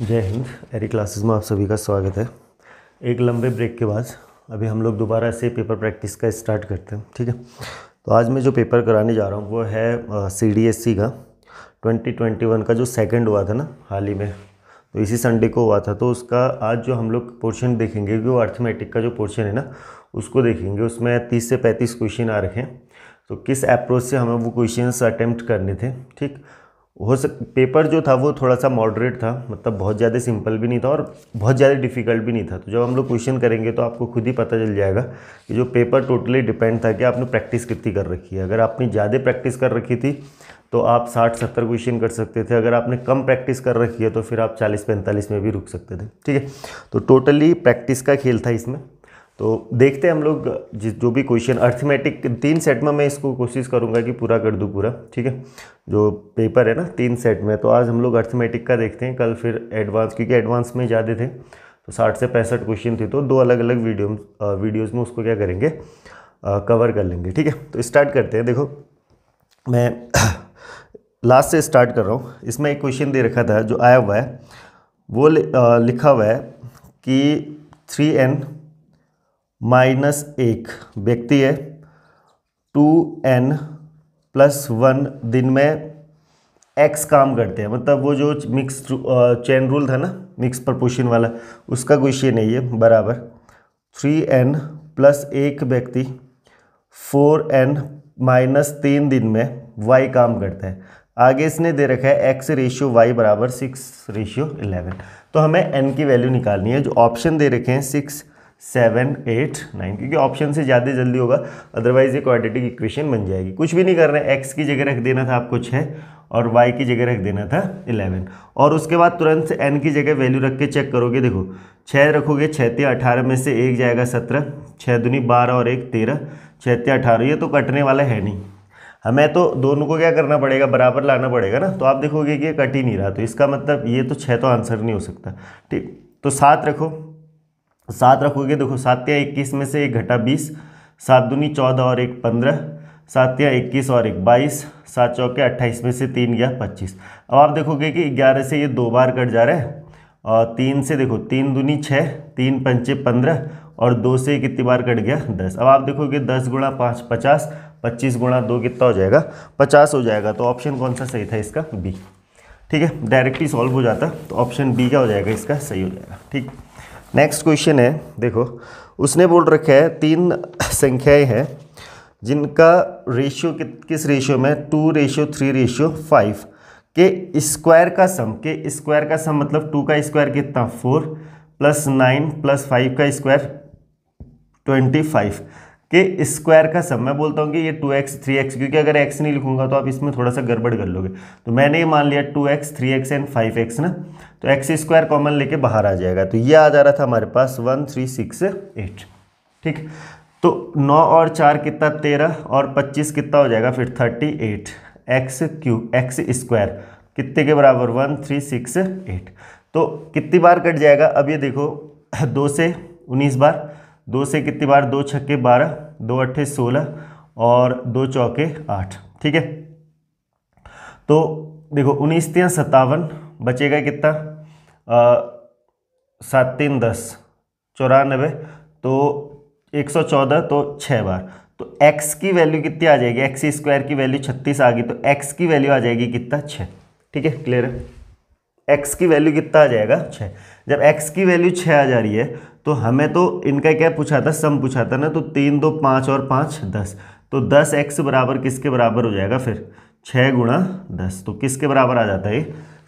जय हिंद एरी क्लासेस में आप सभी का स्वागत है एक लंबे ब्रेक के बाद अभी हम लोग दोबारा से पेपर प्रैक्टिस का स्टार्ट करते हैं ठीक है तो आज मैं जो पेपर कराने जा रहा हूँ वो है सी डी एस सी का 2021 का जो सेकंड हुआ था ना हाल ही में तो इसी संडे को हुआ था तो उसका आज जो हम लोग पोर्शन देखेंगे क्योंकि वो अर्थमेटिक का जो पोर्शन है ना उसको देखेंगे उसमें तीस से पैंतीस क्वेश्चन आ रखे हैं तो किस अप्रोच से हमें वो क्वेश्चन अटैम्प्ट करने थे ठीक हो सक पेपर जो था वो थोड़ा सा मॉडरेट था मतलब बहुत ज़्यादा सिंपल भी नहीं था और बहुत ज़्यादा डिफिकल्ट भी नहीं था तो जब हम लोग क्वेश्चन करेंगे तो आपको खुद ही पता चल जाएगा कि जो पेपर टोटली डिपेंड था कि आपने प्रैक्टिस कितनी कर रखी है अगर आपने ज़्यादा प्रैक्टिस कर रखी थी तो आप साठ सत्तर क्वेश्चन कर सकते थे अगर आपने कम प्रैक्टिस कर रखी है तो फिर आप चालीस पैंतालीस में भी रुक सकते थे ठीक है तो टोटली प्रैक्टिस का खेल था इसमें तो देखते हैं हम लोग जिस जो भी क्वेश्चन अर्थमेटिक तीन सेट में मैं इसको कोशिश करूँगा कि पूरा कर दूँ पूरा ठीक है जो पेपर है ना तीन सेट में तो आज हम लोग अर्थमेटिक का देखते हैं कल फिर एडवांस क्योंकि एडवांस में ज़्यादा थे तो साठ से पैंसठ क्वेश्चन थे तो दो अलग अलग वीडियो वीडियोज़ में उसको क्या करेंगे आ, कवर कर लेंगे ठीक है तो स्टार्ट करते हैं देखो मैं लास्ट से स्टार्ट कर रहा हूँ इसमें एक क्वेश्चन दे रखा था जो आया हुआ है वो लिखा हुआ है कि थ्री एन माइनस एक व्यक्ति है टू एन प्लस वन दिन में एक्स काम करते हैं मतलब वो जो मिक्स चैन रूल था ना मिक्स प्रपोशन वाला उसका कोई ये नहीं है बराबर थ्री एन प्लस एक व्यक्ति फोर एन माइनस तीन दिन में वाई काम करता है आगे इसने दे रखा है एक्स रेशियो वाई बराबर सिक्स रेशियो इलेवन तो हमें एन की वैल्यू निकालनी है जो ऑप्शन दे रखे हैं सिक्स सेवन एट नाइन क्योंकि ऑप्शन से ज़्यादा जल्दी होगा अदरवाइज ये क्वाड्रेटिक इक्वेशन बन जाएगी कुछ भी नहीं कर रहे हैं एक्स की जगह रख देना था आपको छः और वाई की जगह रख देना था इलेवन और उसके बाद तुरंत से एन की जगह वैल्यू रख के चेक करोगे देखो छः रखोगे छः अठारह में से एक जाएगा सत्रह छः दुनी बारह और एक तेरह छः अठारह ये तो कटने वाला है नहीं हमें तो दोनों को क्या करना पड़ेगा बराबर लाना पड़ेगा ना तो आप देखोगे कि ये कट ही नहीं रहा तो इसका मतलब ये तो छः तो आंसर नहीं हो सकता ठीक तो सात रखो सात रखोगे देखो सात या इक्कीस में से एक घटा बीस सात दूनी चौदह और एक पंद्रह सात या इक्कीस और एक बाईस सात चौके अट्ठाईस में से तीन गया पच्चीस अब आप देखोगे कि ग्यारह से ये दो बार कट जा रहा है और तीन से देखो तीन दूनी छः तीन पंचे पंद्रह और दो से कितनी बार कट गया दस अब आप देखोगे दस गुणा पाँच पचास पच्चीस गुणा दो कितना हो जाएगा पचास हो जाएगा तो ऑप्शन कौन सा सही था इसका बी ठीक है डायरेक्टली सॉल्व हो जाता तो ऑप्शन बी क्या हो जाएगा इसका सही हो जाएगा ठीक नेक्स्ट क्वेश्चन है देखो उसने बोल रखा है तीन संख्याएं हैं जिनका रेशियो कि, किस रेशियो में two ratio three ratio five के स्क्वायर का सम के स्क्वायर का सम मतलब टू का स्क्वायर कितना four plus nine plus five का स्क्वायर ट्वेंटी फाइव के स्क्वायर का सम मैं बोलता हूँ कि ये टू एक्स थ्री एक्स क्योंकि अगर एक्स नहीं लिखूंगा तो आप इसमें थोड़ा सा गड़बड़ कर लोगे तो मैंने ये मान लिया two X three X and five X ना तो एक्स स्क्वायर कॉमन लेके बाहर आ जाएगा तो ये आ जा रहा था हमारे पास वन थ्री सिक्स एट ठीक तो नौ और चार कितना तेरह और पच्चीस कितना हो जाएगा फिर thirty eight X Q X square कितने के बराबर वन थ्री सिक्स एट तो कितनी बार कट जाएगा अब ये देखो दो से उन्नीस बार दो से कितनी बार दो छक्के बारह दो अट्ठे सोलह और दो चौके आठ ठीक है तो देखो उन्नीस तिया सत्तावन बचेगा कितना सात तीन दस चौरानबे तो एक सौ चौदह तो छः बार तो x की वैल्यू कितनी आ जाएगी एक्स स्क्वायर की वैल्यू छत्तीस आ गई तो x की वैल्यू आ जाएगी कितना छः ठीक है क्लियर है x की वैल्यू कितना आ जाएगा छः जब x की वैल्यू छः आ जा रही है तो हमें तो इनका क्या पूछा था सम पूछा था ना तो तीन दो पाँच और पाँच दस तो दस एक्स बराबर किसके बराबर हो जाएगा फिर छः गुणा दस तो किसके बराबर आ जाता है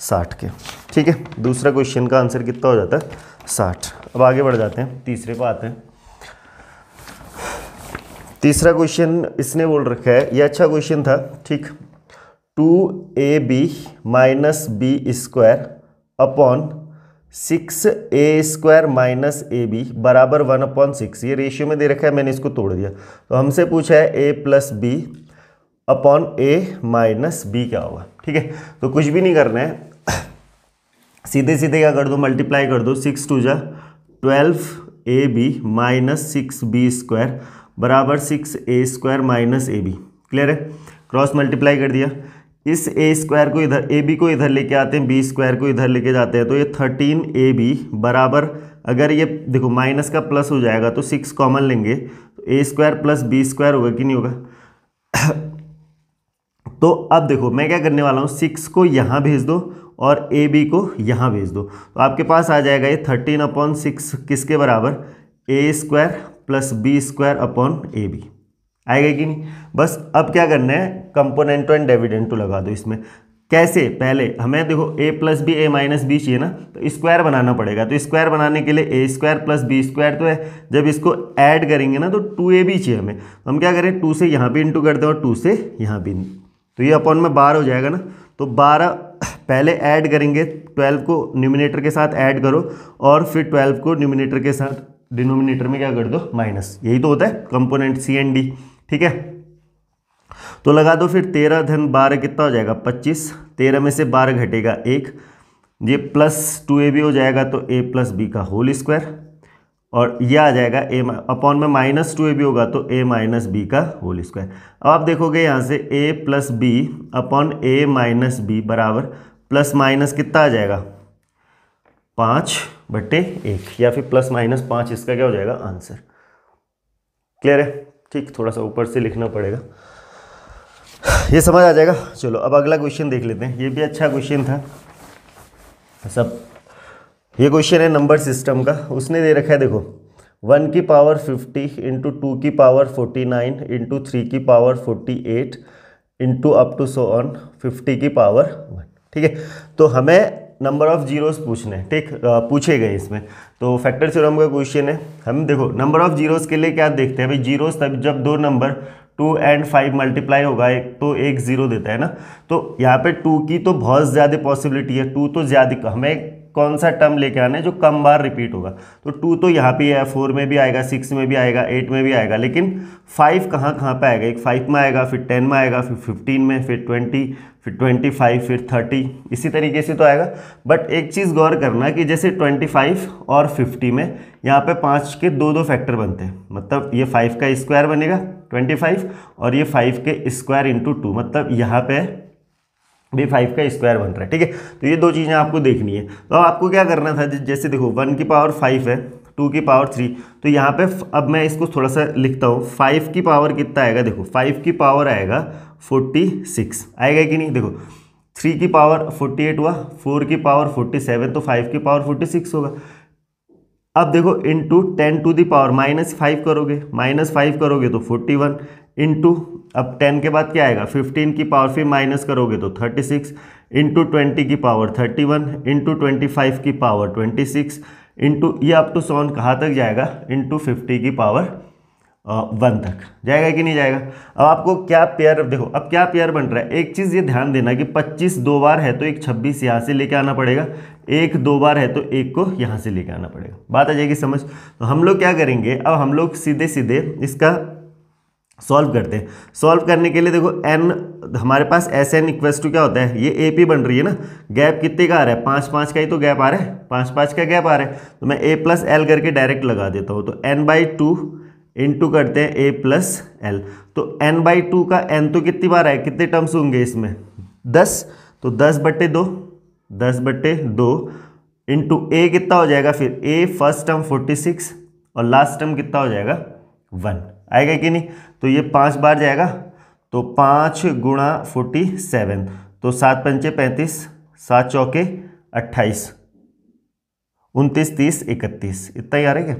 साठ के ठीक है दूसरा क्वेश्चन का आंसर कितना हो जाता है साठ अब आगे बढ़ जाते हैं तीसरे पर आते हैं तीसरा क्वेश्चन इसने बोल रखा है ये अच्छा क्वेश्चन था ठीक two A B minus B square upon six A square minus A B बराबर वन अपॉन सिक्स ये रेशियो में दे रखा है मैंने इसको तोड़ दिया तो हमसे पूछा है A plus B upon A minus B क्या होगा ठीक है तो कुछ भी नहीं करना है सीधे सीधे क्या कर दो मल्टीप्लाई कर दो सिक्स टू जा twelve A B minus six B square बराबर six A square minus A B clear है क्रॉस मल्टीप्लाई कर दिया इस ए स्क्वायर को इधर ए बी को इधर लेके आते हैं बी स्क्वायर को इधर लेके जाते हैं तो ये थर्टीन ए बी बराबर अगर ये देखो माइनस का प्लस हो जाएगा तो सिक्स कॉमन लेंगे तो A square plus B square होगा कि नहीं होगा तो अब देखो मैं क्या करने वाला हूँ सिक्स को यहाँ भेज दो और ए बी को यहाँ भेज दो तो आपके पास आ जाएगा ये थर्टीन अपॉन सिक्स किसके बराबर A square plus B square upon A B आएगा कि नहीं बस अब क्या करना है कंपोनेंटो एंड डेविडेंट टू लगा दो इसमें कैसे पहले हमें देखो a plus B A minus B चाहिए ना तो स्क्वायर बनाना पड़ेगा तो स्क्वायर बनाने के लिए A square plus B square तो है जब इसको ऐड करेंगे ना तो टू ए बी चाहिए हमें तो हम क्या करें टू से यहाँ भी इंटू कर दें और टू से यहाँ भी तो ये अपॉन में बार हो जाएगा ना तो 12 पहले ऐड करेंगे 12 को न्यूमिनेटर के साथ ऐड करो और फिर 12 को न्यूमिनेटर के साथ डिनोमिनेटर में क्या कर दो माइनस यही तो होता है कंपोनेंट सी एंड डी ठीक है तो लगा दो फिर तेरह धन बारह कितना हो जाएगा पच्चीस तेरह में से बारह घटेगा एक ये प्लस टू ए भी हो जाएगा तो ए प्लस बी का होल स्क्वायर और ये आ जाएगा ए अपॉन में माइनस टू ए भी होगा तो ए माइनस बी का होल स्क्वायर अब आप देखोगे यहाँ से A plus B upon A minus B बराबर प्लस माइनस कितना आ जाएगा पाँच बटे एक या फिर प्लस माइनस पाँच इसका क्या हो जाएगा आंसर क्लियर है ठीक थोड़ा सा ऊपर से लिखना पड़ेगा ये समझ आ जाएगा चलो अब अगला क्वेश्चन देख लेते हैं ये भी अच्छा क्वेश्चन था सब ये क्वेश्चन है नंबर सिस्टम का उसने दे रखा है देखो वन की पावर फिफ्टी इंटू टू की power forty nine into three की power forty eight into up to so on fifty की पावर वन ठीक है तो हमें नंबर ऑफ जीरोस पूछने हैं ठीक पूछे गए इसमें तो फैक्टर थ्योरम का क्वेश्चन है हम देखो नंबर ऑफ जीरोस के लिए क्या देखते हैं भाई जीरोस तब जब दो number two and five multiply होगा एक तो एक ज़ीरो देता है ना तो यहाँ पे टू की तो बहुत ज़्यादा पॉसिबिलिटी है टू तो ज़्यादा हमें कौन सा टर्म लेके आना है जो कम बार रिपीट होगा तो टू तो यहाँ पे है फोर में भी आएगा सिक्स में भी आएगा एट में भी आएगा लेकिन फाइव कहाँ कहाँ पे आएगा एक फाइव में आएगा फिर टेन में आएगा फिर फिफ्टीन में फिर ट्वेंटी फिर ट्वेंटी फाइव फिर थर्टी इसी तरीके से तो आएगा बट एक चीज़ गौर करना कि जैसे ट्वेंटी फाइव और फिफ्टी में यहाँ पे पाँच के दो दो फैक्टर बनते हैं मतलब ये फाइव का स्क्वायर बनेगा ट्वेंटी फाइव और ये फाइव के स्क्वायर इंटू टू मतलब यहाँ पे बी फाइव का स्क्वायर बन रहा है ठीक है तो ये दो चीज़ें आपको देखनी है तो आपको क्या करना था जैसे देखो वन की पावर फाइव है टू की पावर थ्री तो यहाँ पे अब मैं इसको थोड़ा सा लिखता हूँ फाइव की पावर कितना आएगा देखो फाइव की पावर आएगा फोर्टी सिक्स आएगा कि नहीं देखो थ्री की पावर फोर्टी एट हुआ फोर की पावर फोर्टी सेवन तो फाइव की पावर फोर्टी सिक्स होगा अब देखो into ten to the power minus five करोगे माइनस फाइव करोगे तो फोर्टी वन इंटू अब टेन के बाद क्या आएगा फिफ्टीन की पावर फिर माइनस करोगे तो थर्टी सिक्स इंटू ट्वेंटी की power thirty one into twenty five की पावर ट्वेंटी सिक्स इंटू ये अप टू तो सोन कहाँ तक जाएगा इंटू फिफ्टी की पावर वन तक जाएगा कि नहीं जाएगा अब आपको क्या पेयर देखो अब क्या पेयर बन रहा है एक चीज़ ये ध्यान देना कि पच्चीस दो बार है तो एक छब्बीस यहाँ से लेके आना पड़ेगा एक दो बार है तो एक को यहाँ से लेके आना पड़ेगा बात आ जाएगी समझ तो हम लोग क्या करेंगे अब हम लोग सीधे सीधे इसका सॉल्व करते हैं सॉल्व करने के लिए देखो एन हमारे पास एस एन इक्वेस टू क्या होता है ये ए पी बन रही है ना गैप कितने का आ रहा है पाँच पाँच का ही तो गैप आ रहा है पाँच पाँच का गैप आ रहा है तो मैं ए प्लस एल करके डायरेक्ट लगा देता हूँ तो एन बाई टू इंटू करते हैं ए प्लस एल तो एन बाई टू का एन तो कितनी बार आए कितने टर्म्स होंगे इसमें दस तो दस बट्टे दो दस बट्टे दो इंटू ए कितना हो जाएगा फिर A first term forty six और लास्ट टर्म कितना हो जाएगा वन आएगा कि नहीं तो ये पाँच बार जाएगा तो पाँच गुणा फोर्टी सेवन तो सात पंचे पैंतीस सात चौके अट्ठाईस उनतीस तीस इकतीस इतना ही आ रहा है क्या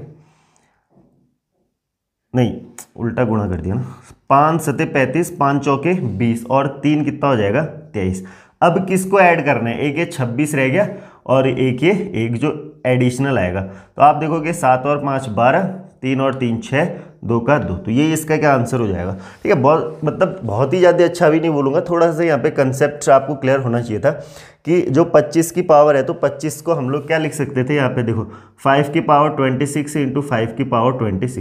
नहीं उल्टा गुणा कर दिया ना पाँच सते पैंतीस पाँच चौके बीस और तीन कितना हो जाएगा तेईस अब किसको ऐड करना है एक ये छब्बीस रह गया और एक ये एक जो एडिशनल आएगा तो आप देखोगे सात और पाँच बारह तीन और तीन छः दो का दो तो ये इसका क्या आंसर हो जाएगा ठीक है बहुत मतलब बहुत ही ज़्यादा अच्छा भी नहीं बोलूँगा थोड़ा सा यहाँ पे कंसेप्ट आपको क्लियर होना चाहिए था कि जो 25 की पावर है तो 25 को हम लोग क्या लिख सकते थे यहाँ पे देखो 5 की पावर 26 सिक्स इंटू फाइव की पावर 26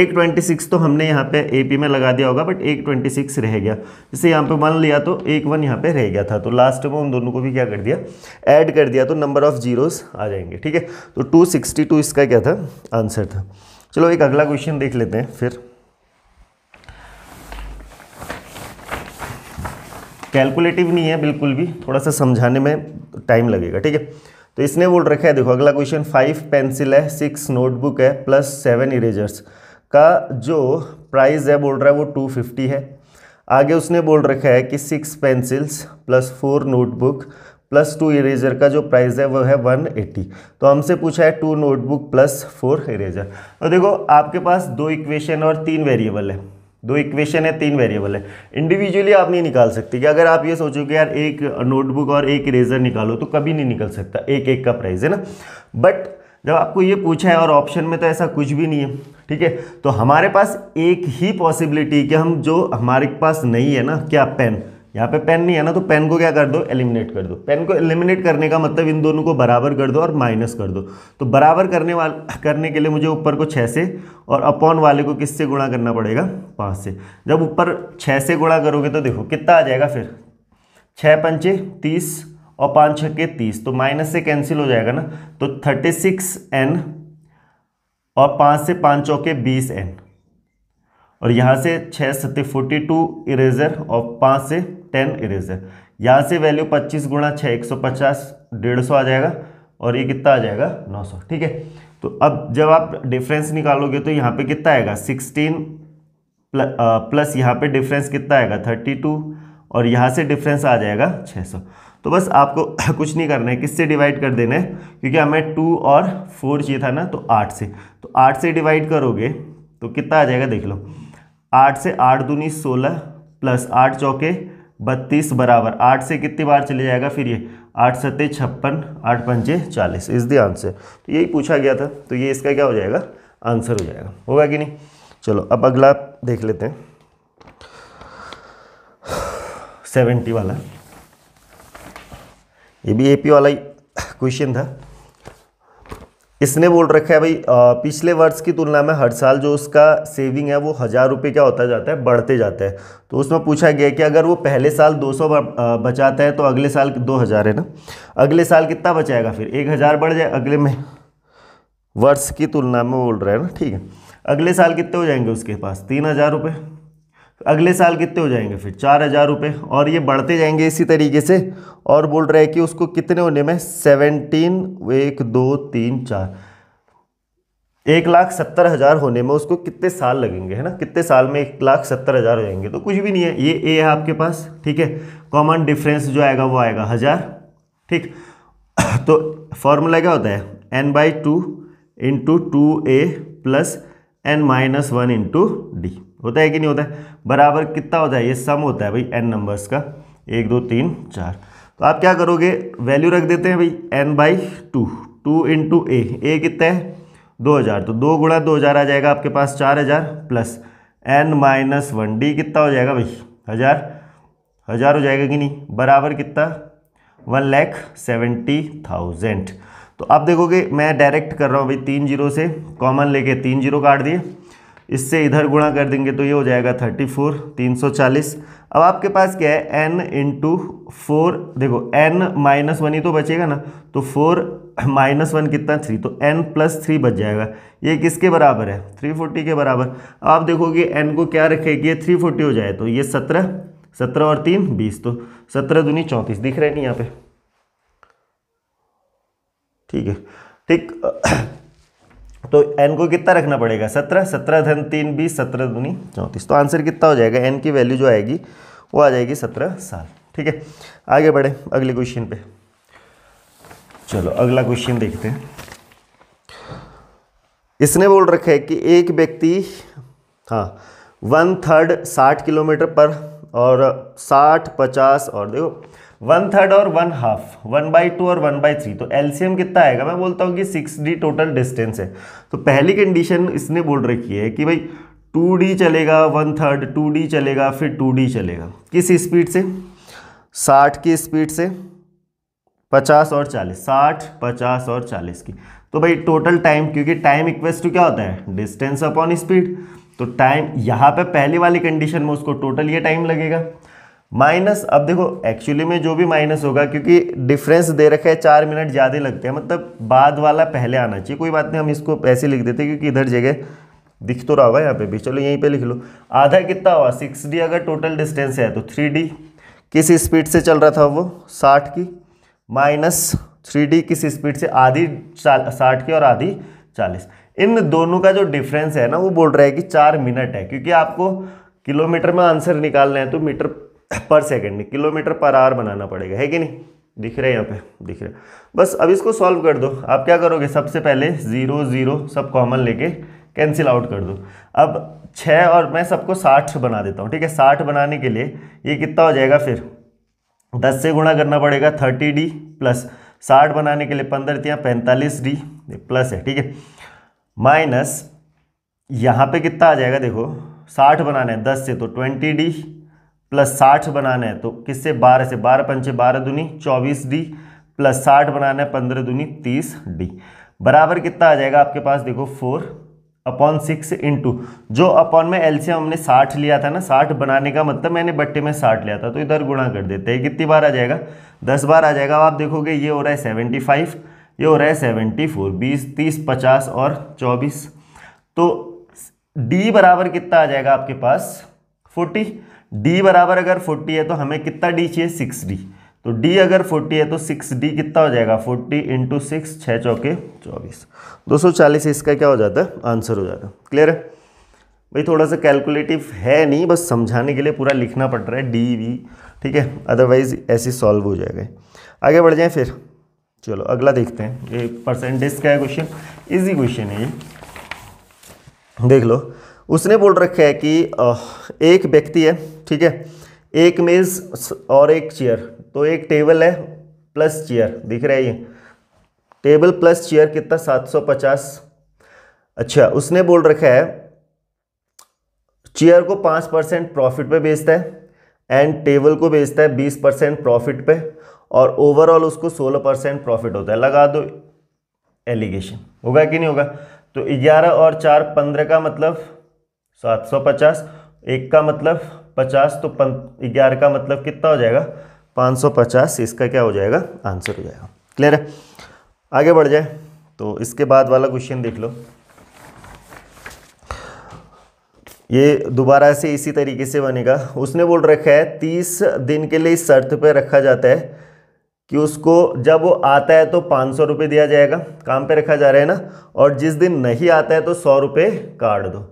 एक 26 तो हमने यहाँ पे एपी में लगा दिया होगा बट एक 26 रह गया जैसे यहाँ पे वन लिया तो एक वन यहाँ पे रह गया था तो लास्ट में उन दोनों को भी क्या कर दिया ऐड कर दिया तो नंबर ऑफ़ जीरोज़ आ जाएंगे ठीक है तो टू इसका क्या था आंसर था चलो एक अगला क्वेश्चन देख लेते हैं फिर कैलकुलेटिव नहीं है बिल्कुल भी थोड़ा सा समझाने में टाइम लगेगा ठीक है तो इसने बोल रखा है देखो अगला क्वेश्चन फाइव पेंसिल है सिक्स नोटबुक है प्लस सेवन इरेजर्स का जो प्राइस है बोल रहा है वो टू फिफ्टी है आगे उसने बोल रखा है कि six pencils plus four notebook plus two eraser का जो प्राइस है वो है वन एट्टी तो हमसे पूछा है two notebook plus four eraser और तो देखो आपके पास दो इक्वेशन और तीन वेरिएबल है दो इक्वेशन है तीन वेरिएबल है इंडिविजुअली आप नहीं निकाल सकते कि अगर आप ये सोचो कि यार एक नोटबुक और एक इरेजर निकालो तो कभी नहीं निकल सकता एक एक का प्राइस है ना बट जब आपको ये पूछा है और ऑप्शन में तो ऐसा कुछ भी नहीं है ठीक है तो हमारे पास एक ही पॉसिबिलिटी कि हम जो हमारे पास नहीं है ना क्या पेन यहाँ पे पेन नहीं है ना तो पेन को क्या कर दो एलिमिनेट कर दो पेन को एलिमिनेट करने का मतलब इन दोनों को बराबर कर दो और माइनस कर दो तो बराबर करने वाला करने के लिए मुझे ऊपर को छः से और अपॉन वाले को किससे गुणा करना पड़ेगा पाँच से जब ऊपर छः से गुणा करोगे तो देखो कितना आ जाएगा फिर छः पंचे तीस और पाँच छः के तीस तो माइनस से कैंसिल हो जाएगा ना तो थर्टी सिक्स एन और पाँच से पाँच चौके बीस एन और यहाँ से छः सत्य फोर्टी टू इरेजर और पाँच से टेन इरेजर यहाँ से वैल्यू पच्चीस गुणा छः एक सौ पचास डेढ़ सौ आ जाएगा और ये कितना आ जाएगा नौ सौ ठीक है तो अब जब आप डिफरेंस निकालोगे तो यहाँ पे कितना आएगा सिक्सटीन प्लस यहाँ पे डिफरेंस कितना आएगा थर्टी टू और यहाँ से डिफरेंस आ जाएगा छः सौ तो बस आपको कुछ नहीं करना है किससे डिवाइड कर देना है क्योंकि हमें टू और फोर चाहिए था ना तो आठ से तो आठ से डिवाइड करोगे तो कितना आ जाएगा देख लो आठ से आठ दूनी सोलह प्लस आठ चौके बत्तीस बराबर आठ से कितनी बार चले जाएगा फिर ये आठ सत्ते छप्पन आठ पंचे चालीस इज़ दी आंसर तो यही पूछा गया था तो ये इसका क्या हो जाएगा आंसर हो जाएगा होगा कि नहीं चलो अब अगला देख लेते हैं सेवेंटी वाला ये भी एपी वाला क्वेश्चन था इसने बोल रखा है भाई पिछले वर्ष की तुलना में हर साल जो उसका सेविंग है वो हज़ार रुपये क्या होता जाता है बढ़ते जाते हैं तो उसमें पूछा गया कि अगर वो पहले साल 200 बचाता है तो अगले साल दो हज़ार है ना अगले साल कितना बचाएगा फिर एक हज़ार बढ़ जाए अगले में वर्ष की तुलना में बोल रहा है ना ठीक है अगले साल कितने हो जाएंगे उसके पास तीन हज़ार रुपये अगले साल कितने हो जाएंगे फिर चार हज़ार रुपये और ये बढ़ते जाएंगे इसी तरीके से और बोल रहा है कि उसको कितने होने में सेवनटीन एक दो तीन चार एक लाख सत्तर हज़ार होने में उसको कितने साल लगेंगे है ना कितने साल में एक लाख सत्तर हज़ार हो जाएंगे तो कुछ भी नहीं है ये ए है आपके पास ठीक है कॉमन डिफरेंस जो आएगा वो आएगा हज़ार ठीक तो फॉर्मूला क्या होता है n by two into two a plus n minus one into d होता है कि नहीं होता है बराबर कितना हो जाए ये सम होता है भाई एन नंबर्स का एक दो तीन चार तो आप क्या करोगे वैल्यू रख देते हैं भाई n by two two into a a कितना है दो हज़ार तो दो गुणा दो हज़ार आ जाएगा आपके पास चार हज़ार plus n minus one d कितना हो जाएगा भाई हज़ार हज़ार हो जाएगा कि नहीं बराबर कितना वन लैख सेवेंटी थाउजेंड तो आप देखोगे मैं डायरेक्ट कर रहा हूँ भाई तीन जीरो से कॉमन लेके तीन जीरो काट दिए इससे इधर गुणा कर देंगे तो ये हो जाएगा थर्टी फोर तीन सौ चालीस अब आपके पास क्या है एन इंटू फोर देखो एन माइनस वन ही तो बचेगा ना तो फोर माइनस वन कितना थ्री तो एन प्लस थ्री बच जाएगा ये किसके बराबर है थ्री फोर्टी के बराबर अब आप देखोगे एन को क्या रखेगी ये थ्री फोर्टी हो जाए तो ये सत्रह सत्रह और तीन बीस तो सत्रह दूनी चौंतीस दिख रहे नहीं यहाँ पे ठीक है ठीक तो एन को कितना रखना पड़ेगा सत्रह सत्रह धन तीन बीस सत्रह दूनी चौंतीस तो आंसर कितना हो जाएगा एन की वैल्यू जो आएगी वो आ जाएगी सत्रह साल ठीक है आगे बढ़े अगले क्वेश्चन पे चलो अगला क्वेश्चन देखते हैं इसने बोल रखा है कि एक व्यक्ति हाँ वन थर्ड साठ किलोमीटर पर और साठ पचास और देखो वन थर्ड और one half one by two और वन बाई थ्री तो एलसीएम कितना आएगा मैं बोलता हूँ कि सिक्स डी टोटल डिस्टेंस है तो पहली कंडीशन इसने बोल रखी है कि भाई टू डी चलेगा वन थर्ड टू डी चलेगा फिर टू डी चलेगा किस स्पीड से साठ की स्पीड से पचास और चालीस साठ पचास और चालीस की तो भाई टोटल टाइम क्योंकि टाइम इक्वेस्ट टू क्या होता है डिस्टेंस अपॉन स्पीड तो टाइम यहाँ पर पहली वाली कंडीशन में उसको टोटल ये टाइम लगेगा माइनस अब देखो एक्चुअली में जो भी माइनस होगा क्योंकि डिफरेंस दे रखा है चार मिनट ज़्यादा लगते हैं मतलब बाद वाला पहले आना चाहिए कोई बात नहीं हम इसको ऐसे लिख देते क्योंकि इधर जगह दिख तो रहा होगा यहाँ पे भी चलो यहीं पे लिख लो आधा कितना हुआ सिक्स डी अगर टोटल डिस्टेंस है तो थ्री डी किस स्पीड से चल रहा था वो साठ की माइनस थ्री डी किस स्पीड से आधी साठ की और आधी चालीस इन दोनों का जो डिफरेंस है ना वो बोल रहा है कि चार मिनट है क्योंकि आपको किलोमीटर में आंसर निकालना है तो मीटर पर सेकेंड में किलोमीटर पर आवर बनाना पड़ेगा है कि नहीं दिख रहा है यहाँ पे दिख रहा है बस अब इसको सॉल्व कर दो आप क्या करोगे सबसे पहले ज़ीरो ज़ीरो सब कॉमन लेके कैंसिल आउट कर दो अब छः और मैं सबको साठ बना देता हूँ ठीक है साठ बनाने के लिए ये कितना हो जाएगा फिर दस से गुणा करना पड़ेगा थर्टी डी प्लस साठ बनाने के लिए पंद्रह तिया पैंतालीस डी प्लस है ठीक है माइनस यहाँ पे कितना आ जाएगा देखो साठ बनाना है दस से तो ट्वेंटी डी प्लस साठ बनाना है तो किससे बारह से बारह पंचे बारह दूनी चौबीस डी प्लस साठ बनाना है पंद्रह दूनी तीस डी बराबर कितना आ जाएगा आपके पास देखो फोर अपॉन सिक्स इंटू जो अपॉन में एलसीएम हमने साठ लिया था ना साठ बनाने का मतलब मैंने बट्टे में साठ लिया था तो इधर गुणा कर देते हैं कितनी बार आ जाएगा दस बार आ जाएगा आप देखोगे ये हो रहा है सेवेंटी फाइव ये हो रहा है सेवेंटी फोर बीस तीस पचास और चौबीस तो डी बराबर कितना आ जाएगा आपके पास फोर्टी डी बराबर अगर फोर्टी है तो हमें कितना डी चाहिए सिक्स डी तो डी अगर फोर्टी है तो सिक्स डी कितना हो जाएगा फोर्टी इंटू सिक्स छः चौके चौबीस दो सौ चालीस इसका क्या हो जाता है आंसर हो जाता है क्लियर है भाई थोड़ा सा कैलकुलेटिव है नहीं बस समझाने के लिए पूरा लिखना पड़ रहा है डी वी ठीक है अदरवाइज ऐसे सॉल्व हो जाएगा आगे बढ़ जाए फिर चलो अगला देखते हैं ये परसेंटेज का है क्वेश्चन इजी क्वेश्चन है ये देख लो उसने बोल रखा है कि एक व्यक्ति है ठीक है एक मेज़ और एक चेयर तो एक टेबल है प्लस चेयर दिख रहा है ये टेबल प्लस चेयर कितना सात सौ पचास अच्छा उसने बोल रखा है चेयर को 5 परसेंट प्रॉफिट पे बेचता है एंड टेबल को बेचता है बीस परसेंट प्रॉफिट पे और ओवरऑल उसको सोलह परसेंट प्रॉफिट होता है लगा दो एलिगेशन होगा कि नहीं होगा तो ग्यारह और चार पंद्रह का मतलब सात सौ पचास एक का मतलब पचास तो ग्यारह का मतलब कितना हो जाएगा पाँच सौ पचास इसका क्या हो जाएगा आंसर हो जाएगा क्लियर है आगे बढ़ जाए तो इसके बाद वाला क्वेश्चन देख लो ये दोबारा से इसी तरीके से बनेगा उसने बोल रखा है तीस दिन के लिए इस शर्त पर रखा जाता है कि उसको जब वो आता है तो पाँच सौ रुपये दिया जाएगा काम पे रखा जा रहा है ना और जिस दिन नहीं आता है तो सौ रुपये काट दो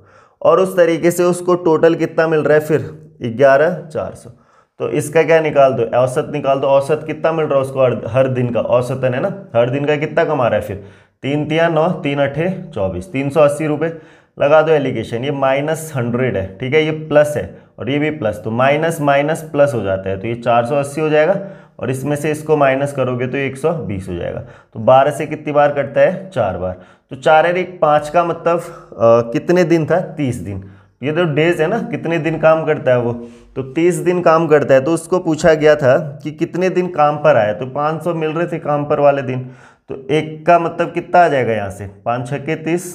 और उस तरीके से उसको टोटल कितना मिल रहा है फिर ग्यारह चार सौ तो इसका क्या निकाल दो औसत निकाल दो औसत कितना मिल रहा है उसको हर दिन का औसतन है ना हर दिन का कितना कमा रहा है फिर तीन तिया नौ तीन अठे चौबीस तीन सौ अस्सी रुपये लगा दो एलिगेशन ये माइनस हंड्रेड है ठीक है ये प्लस है और ये भी प्लस तो माइनस माइनस प्लस हो जाता है तो ये चार सौ अस्सी हो जाएगा और इसमें से इसको माइनस करोगे तो एक सौ बीस हो जाएगा तो बारह से कितनी बार कटता है चार बार तो चार एक पाँच का मतलब आ, कितने दिन था तीस दिन ये जो डेज है ना कितने दिन काम करता है वो तो तीस दिन काम करता है तो उसको पूछा गया था कि कितने दिन काम पर आया तो पाँच सौ मिल रहे थे काम पर वाले दिन तो एक का मतलब कितना आ जाएगा यहाँ से पाँच छः के तीस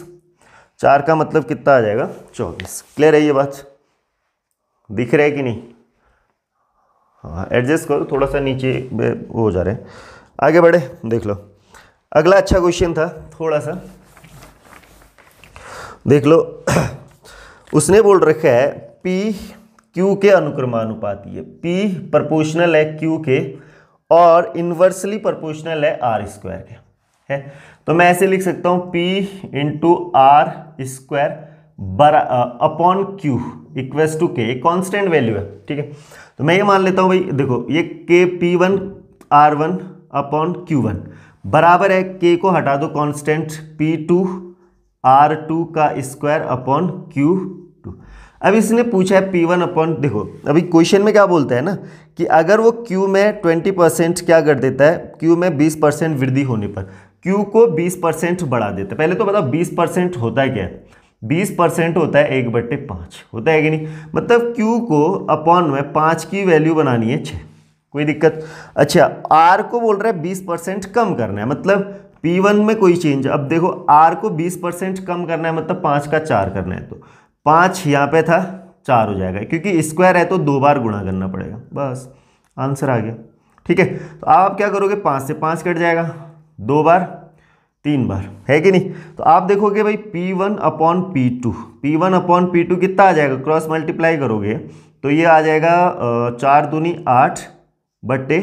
चार का मतलब कितना आ जाएगा चौबीस क्लियर है ये बात दिख रहा है कि नहीं हाँ एडजस्ट करो थोड़ा सा नीचे वो हो जा रहे हैं आगे बढ़े देख लो अगला अच्छा क्वेश्चन था थोड़ा सा देख लो उसने बोल रखा है पी क्यू के अनुक्रमानुपाती है पी प्रपोर्शनल है क्यू के और इन्वर्सली प्रपोर्शनल है आर स्क्वायर के है तो मैं ऐसे लिख सकता हूँ पी इंटू आर स्क्वायर बरा upon Q equals to K constant value है ठीक है तो मैं ये मान लेता हूँ भाई देखो ये K P one R one upon Q one बराबर है के को हटा दो constant P two R two का स्क्वायर अपॉन क्यू अब इसने पूछा है पी वन अपॉन देखो अभी क्वेश्चन में क्या बोलता है ना कि अगर वो क्यू में ट्वेंटी परसेंट क्या कर देता है क्यू में बीस परसेंट वृद्धि होने पर क्यू को बीस परसेंट बढ़ा देता है पहले तो बताओ बीस परसेंट होता है क्या है बीस परसेंट होता है एक बट्टे पाँच होता है कि नहीं मतलब क्यू को अपॉन में पाँच की वैल्यू बनानी है छः कोई दिक्कत अच्छा आर को बोल रहा है बीस परसेंट कम करना है मतलब वन में कोई चेंज अब देखो आर को बीस परसेंट कम करना है मतलब पाँच का चार करना है तो पाँच यहाँ पे था चार हो जाएगा क्योंकि स्क्वायर है तो दो बार गुणा करना पड़ेगा बस आंसर आ गया ठीक है तो आप क्या करोगे पाँच से पाँच कट जाएगा दो बार तीन बार है कि नहीं तो आप देखोगे भाई P1 one upon P two P one upon P two कितना आ जाएगा क्रॉस मल्टीप्लाई करोगे तो ये आ जाएगा चार दूनी आठ बट्टे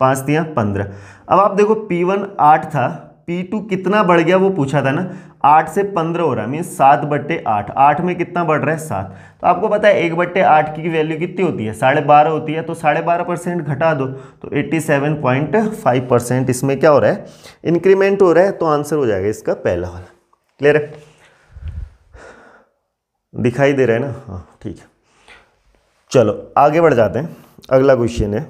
पाँच दिया पंद्रह अब आप देखो P1 वन आठ था पी टू कितना बढ़ गया वो पूछा था ना आठ से पंद्रह हो रहा है मीन सात बट्टे आठ आठ में कितना बढ़ रहा है सात तो आपको पता है एक बट्टे आठ की वैल्यू कितनी होती है साढ़े बारह होती है तो साढ़े बारह परसेंट घटा दो तो eighty seven point five percent इसमें क्या हो रहा है इंक्रीमेंट हो रहा है तो आंसर हो जाएगा इसका पहला वाला क्लियर है दिखाई दे रहा है ना हाँ ठीक है चलो आगे बढ़ जाते हैं अगला क्वेश्चन है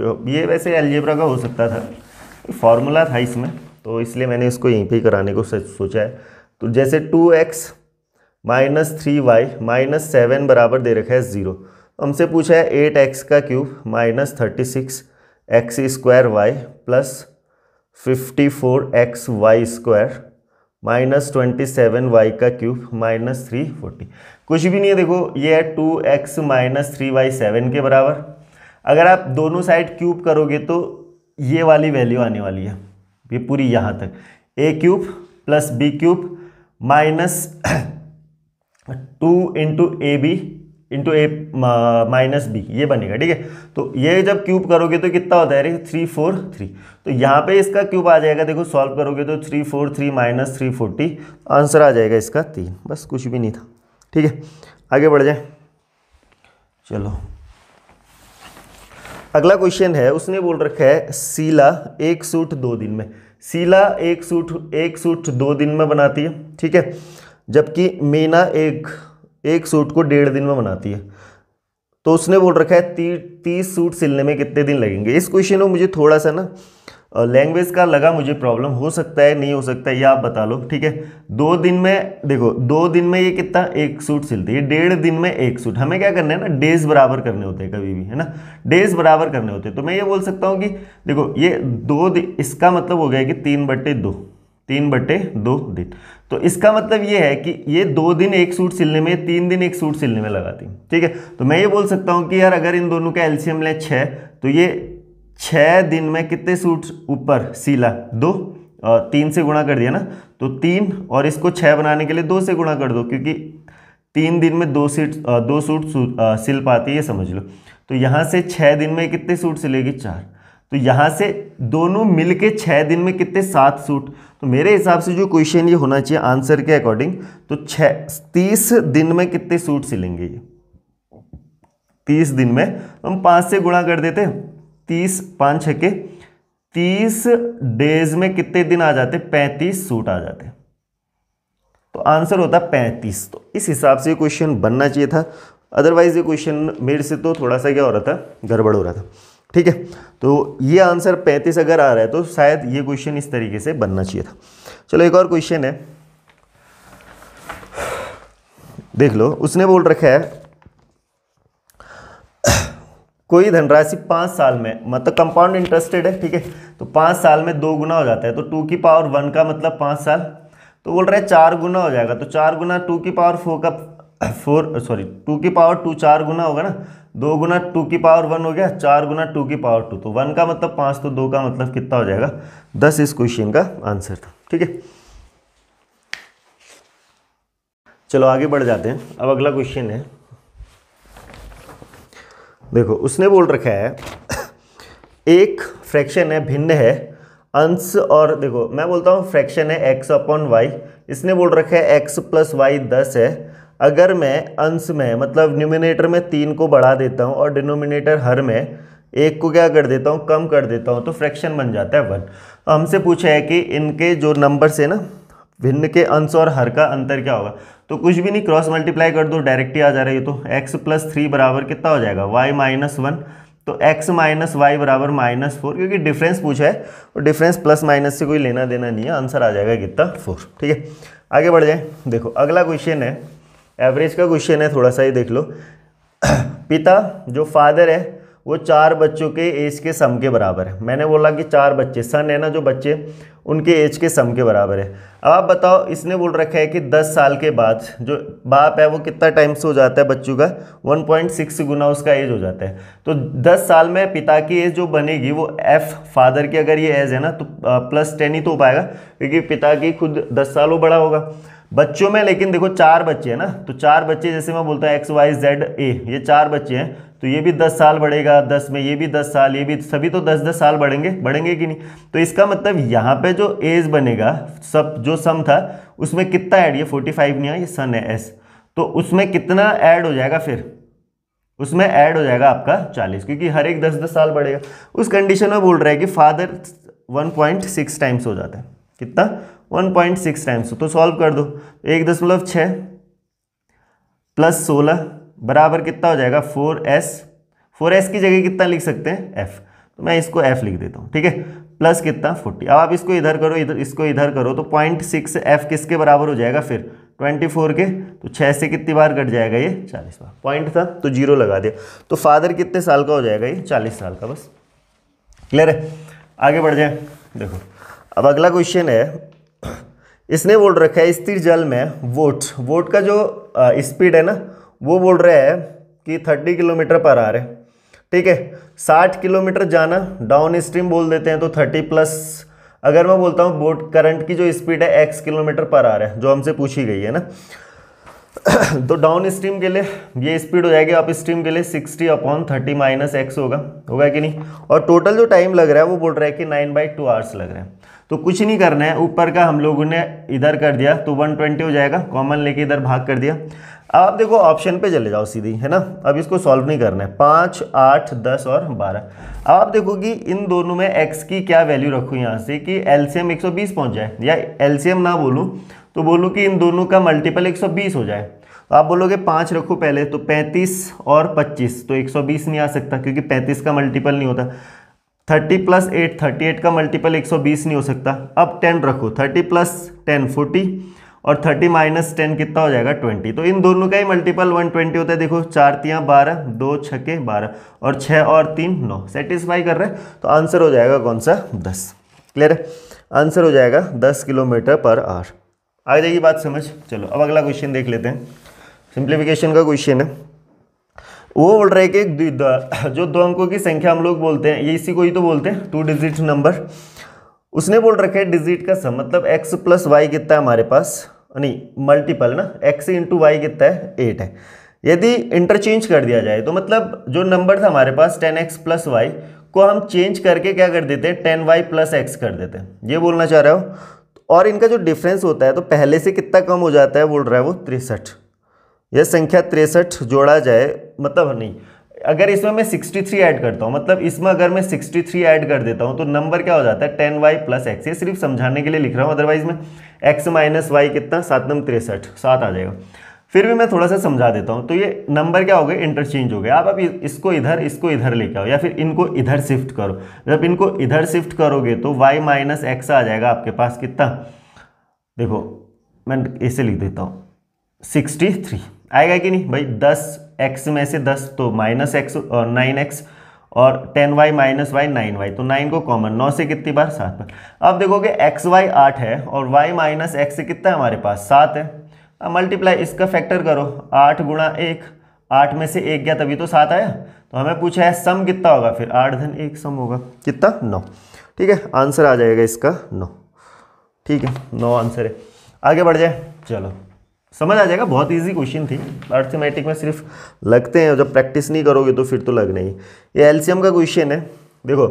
जो ये वैसे एलजेब्रा का हो सकता था फॉर्मूला था इसमें तो इसलिए मैंने इसको यहीं पे कराने को सोचा है तो जैसे two x minus three y minus seven बराबर दे रखा है ज़ीरो तो हमसे पूछा है एट एक्स का cube minus thirty six x square y plus fifty four x y square minus twenty seven y का क्यूब माइनस थ्री फोर्टी कुछ भी नहीं है देखो ये है two x minus three y seven के बराबर अगर आप दोनों साइड क्यूब करोगे तो ये वाली वैल्यू आने वाली है ये पूरी यहाँ तक a cube plus b cube minus two into a b into a minus b ये बनेगा ठीक है तो ये जब क्यूब करोगे तो कितना होता है अरे थ्री फोर थ्री तो यहाँ पे इसका क्यूब आ जाएगा देखो सॉल्व करोगे तो three four three minus three forty answer आ जाएगा इसका तीन बस कुछ भी नहीं था ठीक है आगे बढ़ जाए चलो अगला क्वेश्चन है उसने बोल रखा है सीला एक सूट दो दिन में सीला एक सूट एक सूट दो दिन में बनाती है ठीक है जबकि मीना एक एक सूट को डेढ़ दिन में बनाती है तो उसने बोल रखा है ती, तीस सूट सिलने में कितने दिन लगेंगे इस क्वेश्चन में मुझे थोड़ा सा ना लैंग्वेज का लगा मुझे प्रॉब्लम हो सकता है नहीं हो सकता है ये आप बता लो ठीक है दो दिन में देखो दो दिन में ये कितना एक सूट सिलती है डेढ़ दिन में एक सूट हमें क्या करना है ना डेज बराबर करने होते हैं कभी भी है ना डेज बराबर करने होते हैं तो मैं ये बोल सकता हूँ कि देखो ये दो इसका मतलब हो गया कि तीन बट्टे दो तीन बटे दो दिन तो इसका मतलब ये है कि ये दो दिन एक सूट सिलने में तीन दिन एक सूट सिलने में लगाती ठीक है तो मैं ये बोल सकता हूँ कि यार अगर इन दोनों का एल्शियम लें छः तो ये छः दिन में कितने सूट ऊपर सीला दो और तीन से गुणा कर दिया ना तो तीन और इसको छः बनाने के लिए दो से गुणा कर दो क्योंकि तीन दिन में दो सीट दो सूट सिल पाती है समझ लो तो यहाँ से छः दिन में कितने सूट सिलेगी चार तो यहाँ से दोनों मिल के छः दिन में कितने सात सूट तो मेरे हिसाब से जो क्वेश्चन ये होना चाहिए आंसर के अकॉर्डिंग तो छः तीस दिन में कितने सूट सिलेंगे ये तीस दिन में तो हम पाँच से गुणा कर देते हैं तीस पाँच छः के तीस डेज में कितने दिन आ जाते पैंतीस सूट आ जाते तो आंसर होता पैंतीस तो इस हिसाब से क्वेश्चन बनना चाहिए था अदरवाइज ये क्वेश्चन मेरे से तो थोड़ा सा क्या हो रहा था गड़बड़ हो रहा था ठीक है तो ये आंसर पैंतीस अगर आ रहा है तो शायद ये क्वेश्चन इस तरीके से बनना चाहिए था चलो एक और क्वेश्चन है देख लो उसने बोल रखा है कोई धनराशि पाँच साल में मतलब कंपाउंड इंटरेस्टेड है ठीक है तो पाँच साल में दो गुना हो जाता है तो टू की पावर वन का मतलब पाँच साल तो बोल रहे हैं चार गुना हो जाएगा तो चार गुना टू की पावर फोर का फोर सॉरी टू की पावर टू चार गुना होगा ना दो गुना टू की पावर वन हो गया चार गुना टू की पावर टू तो वन का मतलब पाँच तो दो का मतलब कितना हो जाएगा दस इस क्वेश्चन का आंसर था ठीक है चलो आगे बढ़ जाते हैं अब अगला क्वेश्चन है देखो उसने बोल रखा है एक फ्रैक्शन है भिन्न है अंश और देखो मैं बोलता हूँ फ्रैक्शन है एक्स अपॉन वाई इसने बोल रखा है एक्स प्लस वाई दस है अगर मैं अंश में मतलब न्यूमिनेटर में तीन को बढ़ा देता हूँ और डिनोमिनेटर हर में एक को क्या कर देता हूँ कम कर देता हूँ तो फ्रैक्शन बन जाता है वन तो हमसे पूछा है कि इनके जो नंबर्स है ना भिन्न के अंश और हर का अंतर क्या होगा तो कुछ भी नहीं क्रॉस मल्टीप्लाई कर दो डायरेक्ट ही आ जा रहा है ये तो x प्लस थ्री बराबर कितना हो जाएगा y माइनस वन तो x माइनस वाई बराबर माइनस फोर क्योंकि डिफरेंस पूछा है और डिफरेंस प्लस माइनस से कोई लेना देना नहीं है आंसर आ जाएगा कितना फोर ठीक है आगे बढ़ जाए देखो अगला क्वेश्चन है एवरेज का क्वेश्चन है थोड़ा सा ही देख लो पिता जो फादर है वो चार बच्चों के एज के सम के बराबर है मैंने बोला कि चार बच्चे सन है ना जो बच्चे उनके एज के सम के बराबर है अब आप बताओ इसने बोल रखा है कि 10 साल के बाद जो बाप है वो कितना टाइम्स हो जाता है बच्चों का 1.6 गुना उसका एज हो जाता है तो 10 साल में पिता की एज जो बनेगी वो एफ फादर की अगर ये एज है ना तो प्लस टेन ही तो हो पाएगा क्योंकि पिता की खुद दस साल वो बड़ा होगा बच्चों में लेकिन देखो चार बच्चे हैं ना तो चार बच्चे जैसे मैं बोलता हूँ एक्स वाई जेड ए ये चार बच्चे हैं तो ये भी दस साल बढ़ेगा दस में ये भी दस साल ये भी सभी तो दस दस साल बढ़ेंगे बढ़ेंगे कि नहीं तो इसका मतलब यहाँ पे जो एज बनेगा सब जो सम था उसमें कितना ऐड ये फोर्टी फाइव नहीं है ये सन है एस तो उसमें कितना ऐड हो जाएगा फिर उसमें ऐड हो जाएगा आपका चालीस क्योंकि हर एक दस दस साल बढ़ेगा उस कंडीशन में बोल रहा है कि father one point six times हो जाता है कितना वन पॉइंट सिक्स टाइम्स तो सॉल्व कर दो एक दशमलव छः प्लस सोलह बराबर कितना हो जाएगा फोर एस फोर एस की जगह कितना लिख सकते हैं एफ तो मैं इसको एफ लिख देता हूँ ठीक है प्लस कितना फोर्टी अब आप इसको इधर करो इधर इसको इधर करो तो पॉइंट सिक्स एफ किसके बराबर हो जाएगा फिर ट्वेंटी फोर के तो छः से कितनी बार कट जाएगा ये चालीस बार पॉइंट था तो जीरो लगा दिया तो फादर कितने साल का हो जाएगा ये चालीस साल का बस क्लियर है आगे बढ़ जाए देखो अब अगला क्वेश्चन है इसने बोल रखा है स्थिर जल में वोट वोट का जो स्पीड है ना वो बोल रहे हैं कि थर्टी किलोमीटर पर आ है ठीक है साठ किलोमीटर जाना डाउन स्ट्रीम बोल देते हैं तो थर्टी प्लस अगर मैं बोलता हूँ बोट करंट की जो स्पीड है एक्स किलोमीटर पर आ रहा है जो हमसे पूछी गई है ना तो डाउन स्ट्रीम के लिए ये स्पीड हो जाएगी अप स्ट्रीम के लिए 60 अपॉन थर्टी माइनस एक्स होगा होगा कि नहीं और टोटल जो टाइम लग रहा है वो बोल रहा है कि नाइन बाई टू आवर्स लग रहा है तो कुछ नहीं करना है ऊपर का हम लोगों ने इधर कर दिया तो 120 हो जाएगा कॉमन लेके इधर भाग कर दिया आप देखो ऑप्शन पे चले जाओ सीधी है ना अब इसको सॉल्व नहीं करना है पाँच आठ दस और बारह आप देखो कि इन दोनों में एक्स की क्या वैल्यू रखूँ यहाँ से कि एलसीएम 120 पहुँच जाए या एलसीएम ना बोलूँ तो बोलूँ कि इन दोनों का मल्टीपल 120 हो जाए तो आप बोलोगे पाँच रखो पहले तो पैंतीस और पच्चीस तो एक सौ बीस नहीं आ सकता क्योंकि पैंतीस का मल्टीपल नहीं होता thirty plus eight thirty eight का मल्टीपल एक सौ बीस नहीं हो सकता अब टेन रखो थर्टी प्लस टेन फोर्टी और थर्टी माइनस टेन कितना हो जाएगा ट्वेंटी तो इन दोनों का ही मल्टीपल वन ट्वेंटी होता है देखो चार तियाँ बारह दो छके बारह और छः और तीन नौ सेटिस्फाई कर रहे हैं तो आंसर हो जाएगा कौन सा दस क्लियर है आंसर हो जाएगा दस किलोमीटर पर आवर आ जाएगी बात समझ चलो अब अगला क्वेश्चन देख लेते हैं सिंप्लीफिकेशन का क्वेश्चन है वो बोल रहे कि जो दो अंकों की संख्या हम लोग बोलते हैं ये इसी को ही तो बोलते हैं टू डिजिट नंबर उसने बोल रखा है डिजिट का सम मतलब एक्स प्लस वाई कितना है हमारे पास नहीं मल्टीपल ना एक्स इंटू वाई कितना है एट है यदि इंटरचेंज कर दिया जाए तो मतलब जो नंबर था हमारे पास टेन एक्स प्लस वाई को हम चेंज करके क्या कर देते हैं टेन वाई प्लस एक्स कर देते हैं ये बोलना चाह रहे हो और इनका जो डिफरेंस होता है तो पहले से कितना कम हो जाता है बोल रहा है वो तिरसठ यह संख्या तिरसठ जोड़ा जाए मतलब नहीं अगर इसमें मैं 63 ऐड करता हूँ मतलब इसमें अगर मैं 63 ऐड कर देता हूँ तो नंबर क्या हो जाता है टेन वाई प्लस एक्स ये सिर्फ समझाने के लिए लिख रहा हूँ अदरवाइज में एक्स माइनस वाई कितना सात नम तिरसठ सात आ जाएगा फिर भी मैं थोड़ा सा समझा देता हूँ तो ये नंबर क्या हो गए इंटरचेंज हो गया आप अब इसको इधर इसको इधर लेके आओ या फिर इनको इधर शिफ्ट करो जब इनको इधर शिफ्ट करोगे तो वाई माइनस एक्स आ जाएगा आपके पास कितना देखो मैं इसे लिख देता हूँ सिक्सटी थ्री आएगा कि नहीं भाई दस एक्स में से दस तो माइनस एक्स और नाइन एक्स और ten y minus y nine y तो नाइन को कॉमन नौ से कितनी बार सात बार अब देखोगे एक्स वाई आठ है और वाई माइनस एक्स कितना है हमारे पास सात है अब मल्टीप्लाई इसका फैक्टर करो आठ गुणा एक आठ में से एक गया तभी तो सात आया तो हमें पूछा है सम कितना होगा फिर आठ धन एक सम होगा कितना नौ ठीक है आंसर आ जाएगा इसका नौ ठीक है नौ आंसर है आगे बढ़ जाए चलो समझ आ जाएगा बहुत इजी क्वेश्चन थी अर्थमेटिक में सिर्फ लगते हैं जब प्रैक्टिस नहीं करोगे तो फिर तो लग नहीं ये एलसीएम का क्वेश्चन है देखो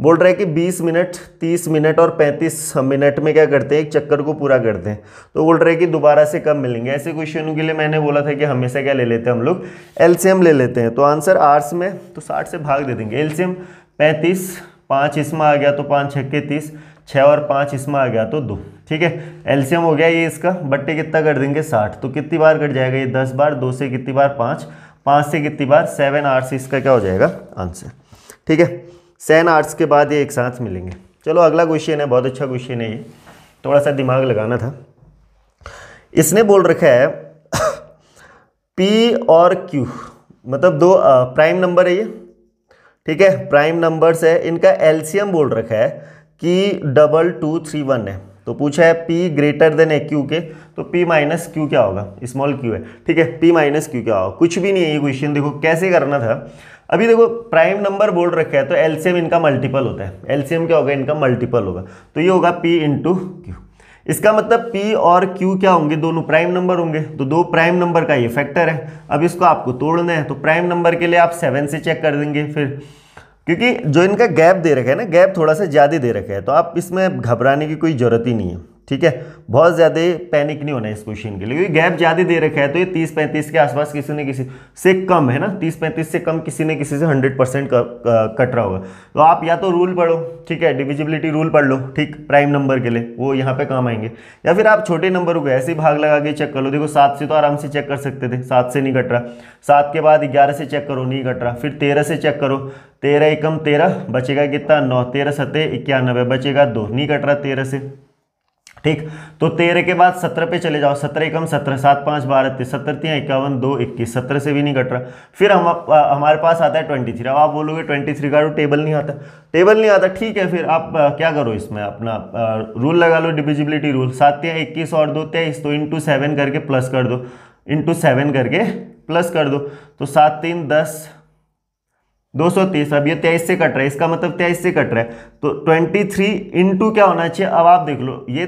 बोल रहा है कि 20 मिनट 30 मिनट और 35 मिनट में क्या करते हैं एक चक्कर को पूरा करते हैं तो बोल रहा है कि दोबारा से कब मिलेंगे ऐसे क्वेश्चनों के लिए मैंने बोला था कि हमेशा क्या ले लेते हैं हम लोग एलसीएम ले लेते हैं तो आंसर आर्ट्स में तो साठ से भाग दे देंगे एलसीएम पैंतीस पाँच इसमें आ गया तो पाँच छक्के तीस छः और पाँच इसमें आ गया तो दो ठीक है एल्शियम हो गया ये इसका बट्टे कितना कर देंगे साठ तो कितनी बार कट जाएगा ये दस बार दो से कितनी बार पाँच पाँच से कितनी बार सेवन आर्ट्स इसका क्या हो जाएगा आंसर ठीक है सेवन आर्ट्स के बाद ये एक साथ मिलेंगे चलो अगला क्वेश्चन है बहुत अच्छा क्वेश्चन है ये थोड़ा सा दिमाग लगाना था इसने बोल रखा है पी और क्यू मतलब दो प्राइम नंबर है ये ठीक है प्राइम नंबर्स है इनका एल्शियम बोल रखा है कि डबल टू थ्री वन है तो पूछा है पी ग्रेटर देन है क्यू के तो पी माइनस क्यू क्या होगा स्मॉल क्यू है ठीक है पी माइनस क्यू क्या होगा कुछ भी नहीं है ये क्वेश्चन देखो कैसे करना था अभी देखो प्राइम नंबर बोल रखा है तो एलसीएम इनका मल्टीपल होता है एलसीएम क्या होगा इनका मल्टीपल होगा तो ये होगा पी इंटू क्यू इसका मतलब P और Q क्या होंगे दोनों प्राइम नंबर होंगे तो दो प्राइम नंबर का ये फैक्टर है अब इसको आपको तोड़ना है तो प्राइम नंबर के लिए आप सेवन से चेक कर देंगे फिर क्योंकि जो इनका गैप दे रखा है ना गैप थोड़ा सा ज़्यादा दे रखा है तो आप इसमें घबराने की कोई ज़रूरत ही नहीं है ठीक है बहुत ज़्यादा पैनिक नहीं होना इस क्वेश्चन के लिए क्योंकि गैप ज़्यादा दे रखा है तो ये तीस पैंतीस के आसपास किसी ने किसी से कम है ना तीस पैंतीस से कम किसी ने किसी से हंड्रेड परसेंट कट रहा होगा तो आप या तो रूल पढ़ो ठीक है डिविजिबिलिटी रूल पढ़ लो ठीक प्राइम नंबर के लिए वो यहाँ पे काम आएंगे या फिर आप छोटे नंबरों को ऐसे ही भाग लगा के चेक कर लो देखो सात से तो आराम से चेक कर सकते थे सात से नहीं कट रहा सात के बाद ग्यारह से चेक करो नहीं कट रहा फिर तेरह से चेक करो तेरह एकम तेरह बचेगा कितना नौ तेरह सतह इक्यानबे बचेगा दो नहीं कट रहा तेरह से ठीक तो तेरह के बाद सत्रह पे चले जाओ सत्रह एकम सत्रह सात पाँच बारह तीस सत्तर तीन इक्यावन दो इक्कीस सत्रह से भी नहीं कट रहा फिर हम हमारे पास आता है ट्वेंटी थ्री अब आप बोलोगे ट्वेंटी थ्री का तो टेबल नहीं आता टेबल नहीं आता ठीक है फिर आप आ, क्या करो इसमें अपना आ, रूल लगा लो डिविजिबिलिटी रूल सात तीन इक्कीस और दो तेईस तो इंटू सेवन करके प्लस कर दो इंटू सेवन करके प्लस कर दो तो सात तीन दस दो सौ तीस अब ये तेईस से कट रहा है इसका मतलब तेईस से कट रहा है तो ट्वेंटी थ्री इंटू क्या होना चाहिए अब आप देख लो ये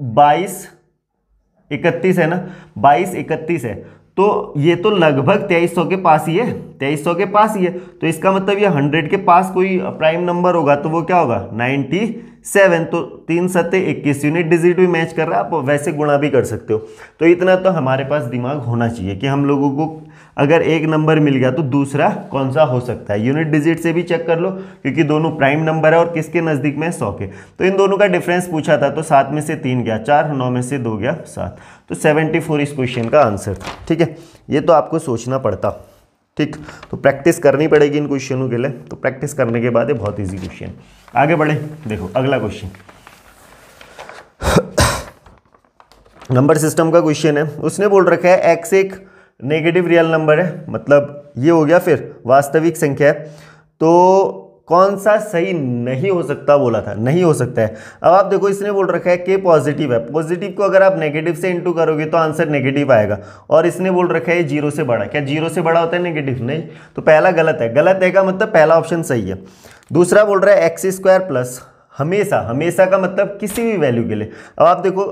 बाईस इकतीस है ना बाईस इकतीस है तो ये तो लगभग तेईस सौ के पास ही है तेईस सौ के पास ही है तो इसका मतलब ये हंड्रेड के पास कोई प्राइम नंबर होगा तो वो क्या होगा नाइन्टी सेवन तो तीन सत्य इक्कीस यूनिट डिजिट भी मैच कर रहा है आप वैसे गुणा भी कर सकते हो तो इतना तो हमारे पास दिमाग होना चाहिए कि हम लोगों को अगर एक नंबर मिल गया तो दूसरा कौन सा हो सकता है यूनिट डिजिट से भी चेक कर लो क्योंकि दोनों प्राइम नंबर है और किसके नज़दीक में सौ के तो इन दोनों का डिफरेंस पूछा था तो सात में से तीन गया चार नौ में से दो गया सात तो सेवेंटी फोर इस क्वेश्चन का आंसर था ठीक है ये तो आपको सोचना पड़ता ठीक तो प्रैक्टिस करनी पड़ेगी इन क्वेश्चनों के लिए तो प्रैक्टिस करने के बाद ये बहुत ईजी क्वेश्चन आगे बढ़े देखो अगला क्वेश्चन नंबर सिस्टम का क्वेश्चन है उसने बोल रखा है एक्स एक नेगेटिव रियल नंबर है मतलब ये हो गया फिर वास्तविक संख्या है तो कौन सा सही नहीं हो सकता बोला था नहीं हो सकता है अब आप देखो इसने बोल रखा है के पॉजिटिव है पॉजिटिव को अगर आप नेगेटिव से इंटू करोगे तो आंसर नेगेटिव आएगा और इसने बोल रखा है जीरो से बड़ा क्या जीरो से बड़ा होता है नेगेटिव नहीं तो पहला गलत है गलत है का मतलब पहला ऑप्शन सही है दूसरा बोल रहा है एक्स स्क्वायर प्लस हमेशा हमेशा का मतलब किसी भी वैल्यू के लिए अब आप देखो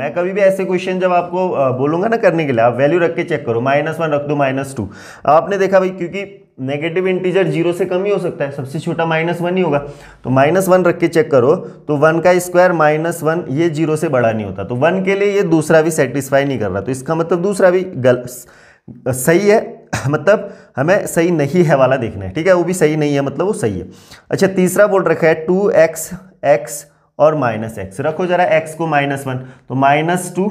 मैं कभी भी ऐसे क्वेश्चन जब आपको बोलूंगा ना करने के लिए आप वैल्यू रख के चेक करो माइनस वन रख दो माइनस टू आपने देखा भाई क्योंकि नेगेटिव इंटीजर जीरो से कम ही हो सकता है सबसे छोटा माइनस वन ही होगा तो माइनस वन रख के चेक करो तो वन का स्क्वायर माइनस वन ये जीरो से बड़ा नहीं होता तो वन के लिए ये दूसरा भी सेटिस्फाई नहीं कर रहा तो इसका मतलब दूसरा भी गल सही है मतलब हमें सही नहीं है वाला देखना है ठीक है वो भी सही नहीं है मतलब वो सही है अच्छा तीसरा बोल रखा है टू एक्स एक्स और माइनस एक्स रखो जरा एक्स को माइनस वन तो minus two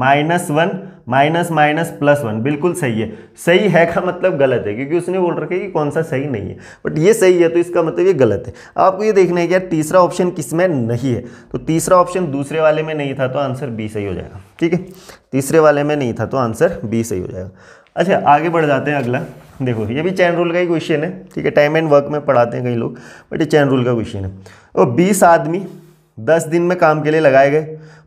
minus one minus minus plus one बिल्कुल सही है सही है का मतलब गलत है क्योंकि उसने बोल रखा है कि कौन सा सही नहीं है बट ये सही है तो इसका मतलब ये गलत है आपको ये देखना है कि यार तीसरा ऑप्शन किस में नहीं है तो तीसरा ऑप्शन दूसरे वाले में नहीं था तो आंसर बी सही हो जाएगा ठीक है तीसरे वाले में नहीं था तो आंसर बी सही हो जाएगा अच्छा आगे बढ़ जाते हैं अगला देखो ये भी चैन रूल का ही क्वेश्चन है ठीक है टाइम एंड वर्क में पढ़ाते हैं कई लोग बट ये चैन रूल का क्वेश्चन है और बीस आदमी दस दिन में काम के लिए लगाए गए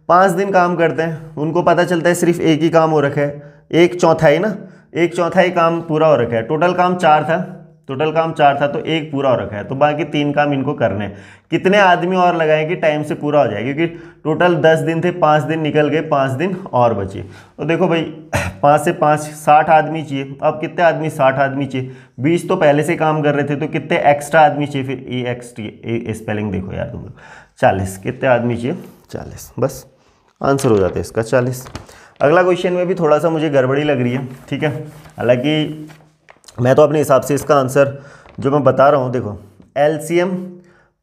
पाँच दिन काम करते हैं उनको पता चलता है सिर्फ एक ही काम हो रखा है एक चौथाई ना एक चौथाई काम पूरा हो रखा है टोटल काम चार था टोटल काम चार था तो एक पूरा हो रखा है तो बाकी तीन काम इनको करने हैं कितने आदमी और लगाए कि टाइम से पूरा हो जाए क्योंकि टोटल दस दिन थे पाँच दिन निकल गए पाँच दिन और बचे तो देखो भाई पाँच से पाँच साठ आदमी चाहिए अब कितने आदमी साठ आदमी चाहिए बीस तो पहले से काम कर रहे थे तो कितने एक्स्ट्रा आदमी चाहिए फिर a x t a spelling देखो यार तुम लोग चालीस कितने आदमी चाहिए चालीस बस आंसर हो जाता है इसका चालीस अगला क्वेश्चन में भी थोड़ा सा मुझे गड़बड़ी लग रही है ठीक है हालांकि मैं तो अपने हिसाब से इसका आंसर जो मैं बता रहा हूँ देखो L C M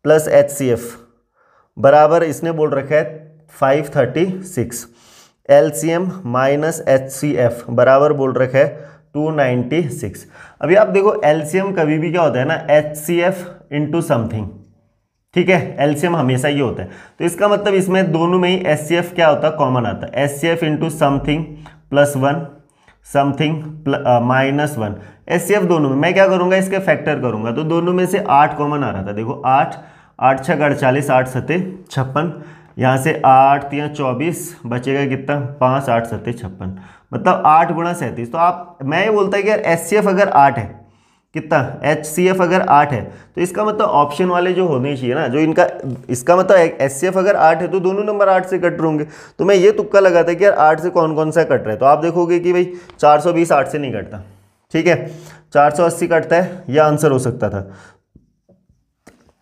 plus H C F बराबर इसने बोल रखा है five thirty six L C M minus H C F बराबर बोल रखा है टू नाइन्टी सिक्स अभी आप देखो एल सी एम कभी भी क्या होता है ना H C F into something ठीक है एल सी एम हमेशा ये होता है तो इसका मतलब इसमें दोनों में ही एस सी एफ क्या होता है कॉमन आता है H C F into something plus one something minus one s दोनों में मैं क्या करूँगा इसके फैक्टर करूँगा तो दोनों में से आठ कॉमन आ रहा था देखो आठ आठ छः अड़चालीस आठ सत्ते छप्पन यहाँ से आठ तीन चौबीस बचेगा कितना पाँच आठ सत्ते छप्पन मतलब आठ गुणा सैंतीस तो आप मैं ये बोलता है कि यार एस अगर आठ है कितना एच सी एफ अगर आठ है तो इसका मतलब ऑप्शन वाले जो होने चाहिए ना जो इनका इसका मतलब एच सी एफ अगर आठ है तो दोनों नंबर आठ से कट होंगे तो मैं ये तुक्का लगा था कि यार आठ से कौन कौन सा कट रहा है तो आप देखोगे कि भाई चार सौ बीस आठ से नहीं कटता ठीक है चार सौ अस्सी कटता है यह आंसर हो सकता था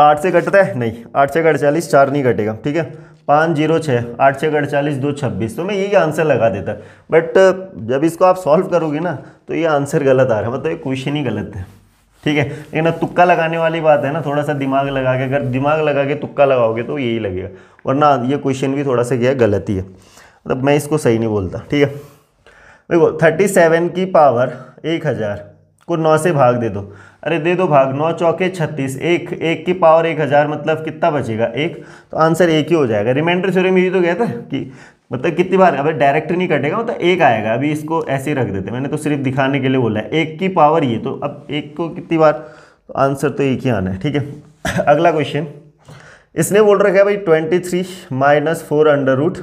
आठ से कटता है नहीं आठ से कट चालीस चार नहीं कटेगा ठीक है पाँच जीरो छः आठ छः अड़चालीस दो छब्बीस तो मैं यही आंसर लगा देता बट uh, जब इसको आप सॉल्व करोगे ना तो ये आंसर गलत आ रहा है मतलब ये क्वेश्चन ही गलत है ठीक है लेकिन अब तुक्का लगाने वाली बात है ना थोड़ा सा दिमाग लगा के अगर दिमाग लगा के तुक्का लगाओगे तो यही लगेगा वरना ये क्वेश्चन भी थोड़ा सा क्या है गलत ही है मतलब मैं इसको सही नहीं बोलता ठीक है देखो थर्टी सेवन की पावर एक हज़ार को नौ से भाग दे दो अरे दे दो भाग नौ चौके छत्तीस एक एक की पावर एक हज़ार मतलब कितना बचेगा एक तो आंसर एक ही हो जाएगा रिमाइंडर चोरे में ये तो कहता था कि मतलब कितनी बार अब डायरेक्ट नहीं कटेगा मतलब एक आएगा अभी इसको ऐसे ही रख देते मैंने तो सिर्फ दिखाने के लिए बोला है एक की पावर ये तो अब एक को कितनी बार तो आंसर तो एक ही आना है ठीक है अगला क्वेश्चन इसने बोल रखा है भाई twenty three minus four under root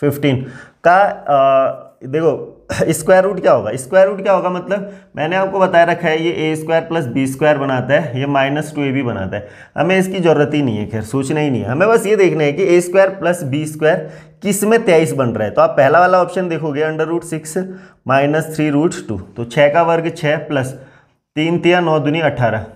fifteen का आ, देखो स्क्वायर रूट क्या होगा स्क्वायर रूट क्या होगा मतलब मैंने आपको बताया रखा है ये a square plus B square बनाता है ये माइनस टू ए बी बनाता है हमें इसकी ज़रूरत ही नहीं है खैर सोचना ही नहीं है हमें बस ये देखना है कि a square plus B square किस में तेईस बन रहा है तो आप पहला वाला ऑप्शन देखोगे under root six minus three root two तो छः का वर्ग छः प्लस तीन तिया नौ दुनी अठारह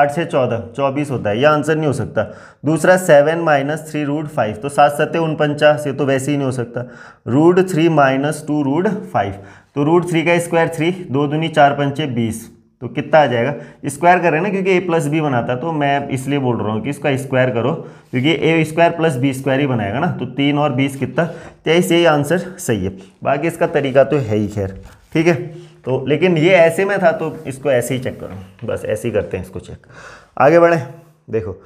आठ से चौदह चौबीस होता है यह आंसर नहीं हो सकता दूसरा seven minus three root five तो सात सत्य उनपचास ये तो वैसे ही नहीं हो सकता root three minus two root five तो रूट थ्री का स्क्वायर थ्री दो दूनी चार पंचे बीस तो कितना आ जाएगा स्क्वायर कर रहे हैं ना क्योंकि ए प्लस बी बनाता तो मैं इसलिए बोल रहा हूँ कि इसका स्क्वायर करो क्योंकि a square plus B square ही बनाएगा ना तो तीन और बीस कितना तेईस तो यही आंसर सही है बाकी इसका तरीका तो है ही खैर ठीक है तो लेकिन ये ऐसे में था तो इसको ऐसे ही चेक करो बस ऐसे ही करते हैं इसको चेक आगे बढ़ें देखो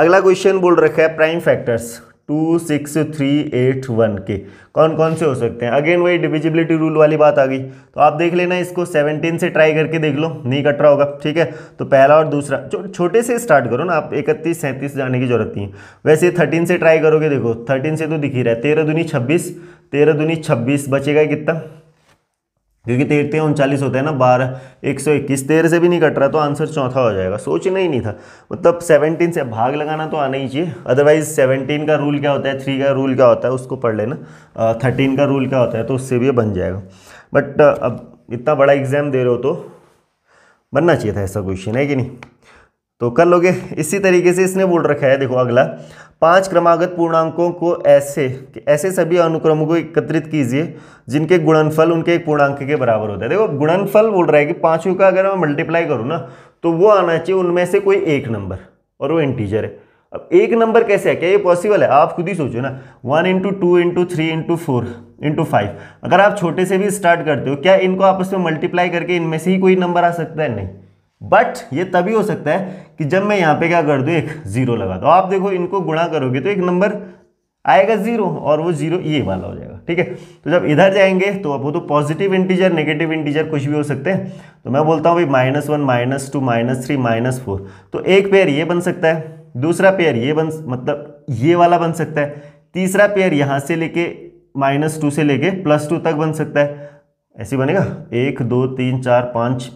अगला क्वेश्चन बोल रखा है prime factors two six three eight one के कौन कौन से हो सकते हैं अगेन वही डिविजिबिलिटी रूल वाली बात आ गई तो आप देख लेना इसको सेवनटीन से ट्राई करके देख लो नहीं कट रहा होगा ठीक है तो पहला और दूसरा छो, छोटे से स्टार्ट करो ना आप इकतीस सैंतीस जाने की जरूरत नहीं है वैसे थर्टीन से ट्राई करोगे देखो थर्टीन से तो दिख ही रहा है तेरह दुनी छब्बीस तेरह दुनी छब्बीस बचेगा कितना क्योंकि तेरते उनचालीस होते हैं ना बारह एक सौ इक्कीस तेरह से भी नहीं कट रहा तो आंसर चौथा हो जाएगा सोचना ही नहीं था मतलब सेवनटीन से भाग लगाना तो आना ही चाहिए अदरवाइज सेवनटीन का रूल क्या होता है थ्री का रूल क्या होता है उसको पढ़ लेना थर्टीन का रूल क्या होता है तो उससे भी बन जाएगा बट अब इतना बड़ा एग्ज़ाम दे रहे हो तो बनना चाहिए था ऐसा क्वेश्चन है कि नहीं तो कर लोगे इसी तरीके से इसने बोल रखा है देखो अगला पांच क्रमागत पूर्णांकों को ऐसे ऐसे सभी अनुक्रमों को एकत्रित कीजिए जिनके गुणनफल उनके एक पूर्णांक के बराबर होता है देखो गुणनफल बोल रहा है कि पांचों का अगर मैं मल्टीप्लाई करूँ ना तो वो आना चाहिए उनमें से कोई एक नंबर और वो इंटीजर है अब एक नंबर कैसे है क्या ये पॉसिबल है आप खुद ही सोचो ना one into two into three into four into five अगर आप छोटे से भी स्टार्ट करते हो क्या इनको आपस में मल्टीप्लाई करके इनमें से ही कोई नंबर आ सकता है नहीं बट ये तभी हो सकता है कि जब मैं यहाँ पे क्या कर दूँ एक ज़ीरो लगा दो आप देखो इनको गुणा करोगे तो एक नंबर आएगा ज़ीरो और वो ज़ीरो ये वाला हो जाएगा ठीक है तो जब इधर जाएंगे तो अब वो तो पॉजिटिव इंटीजर नेगेटिव इंटीजर कुछ भी हो सकते हैं तो मैं बोलता हूँ भाई minus one minus two minus three minus four तो एक पेयर ये बन सकता है दूसरा पेयर ये बन मतलब ये वाला बन सकता है तीसरा पेयर यहाँ से लेके माइनस टू से लेके प्लस टू तक बन सकता है ऐसे बनेगा एक दो तीन चार पाँच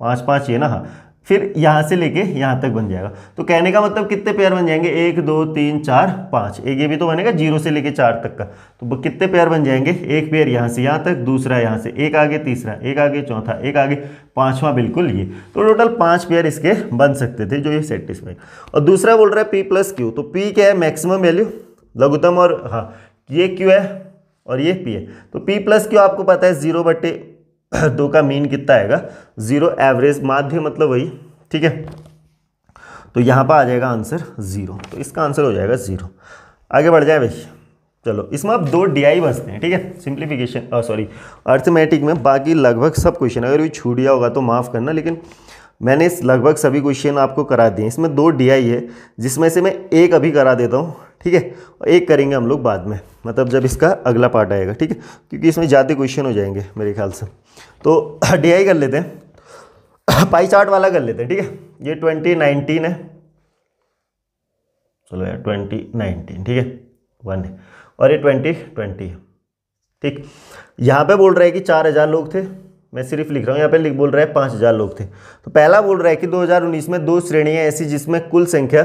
पाँच पाँच ये ना हाँ फिर यहाँ से लेके यहाँ तक बन जाएगा तो कहने का मतलब कितने पेयर बन जाएंगे एक दो तीन चार पाँच एक ये भी तो बनेगा जीरो से लेके चार तक का तो कितने पेयर बन जाएंगे एक पेयर यहाँ से यहाँ तक दूसरा यहाँ से एक आगे तीसरा एक आगे चौथा एक आगे पांचवा बिल्कुल ये तो टोटल पांच पेयर इसके बन सकते थे जो ये सेटिस्फाई और दूसरा बोल रहा है पी प्लस क्यू तो पी क्या है मैक्सिमम वैल्यू लघुतम और हाँ ये क्यू है और ये पी है तो पी प्लस क्यू आपको पता है जीरो बटे दो का मीन कितना आएगा जीरो एवरेज माध्य मतलब वही ठीक है तो यहाँ पर आ जाएगा आंसर जीरो तो इसका आंसर हो जाएगा जीरो आगे बढ़ जाए भाई चलो इसमें आप दो डी आई बचते हैं ठीक है सिंप्लीफिकेशन सॉरी अर्थमेटिक में बाकी लगभग सब क्वेश्चन अगर कोई छूट गया होगा तो माफ़ करना लेकिन मैंने इस लगभग सभी क्वेश्चन आपको करा दिए इसमें दो डी आई है जिसमें से मैं एक अभी करा देता हूँ ठीक है और एक करेंगे हम लोग बाद में मतलब जब इसका अगला पार्ट आएगा ठीक है क्योंकि इसमें ज़्यादा क्वेश्चन हो जाएंगे मेरे ख्याल से तो डी आई कर लेते हैं पाई चार्ट वाला कर लेते हैं ठीक है ये ट्वेंटी नाइनटीन है चलो यार ट्वेंटी नाइनटीन ठीक है वन है और ये ट्वेंटी ट्वेंटी है ठीक यहाँ पे बोल रहे हैं कि चार हज़ार लोग थे मैं सिर्फ लिख रहा हूँ यहाँ पे लिख बोल रहा है पाँच हज़ार लोग थे तो पहला बोल रहा है कि 2019 में दो श्रेणियाँ ऐसी जिसमें कुल संख्या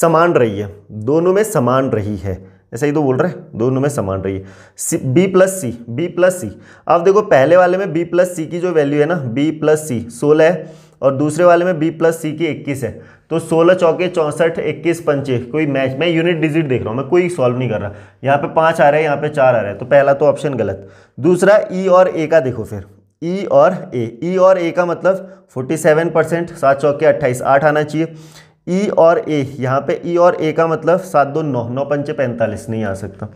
समान रही है दोनों में समान रही है ऐसा ही तो बोल रहे हैं दोनों में समान रही है c b plus c b plus c अब देखो पहले वाले में बी प्लस सी की जो वैल्यू है ना बी प्लस सी सोलह है और दूसरे वाले में बी प्लस सी की इक्कीस है तो सोलह चौके चौंसठ इक्कीस पंचे कोई मैच मैं यूनिट डिजिट देख रहा हूँ मैं कोई सॉल्व नहीं कर रहा यहाँ पे पाँच आ रहा है यहाँ पे चार आ रहा है तो पहला तो ऑप्शन गलत दूसरा ई e और ए का देखो फिर ई और ए ई और ए का मतलब 47 परसेंट सात चौके अट्ठाईस आठ आना चाहिए ई और ए यहाँ पे ई और ए का मतलब सात दो नौ नौ पंचे पैंतालीस नहीं आ सकता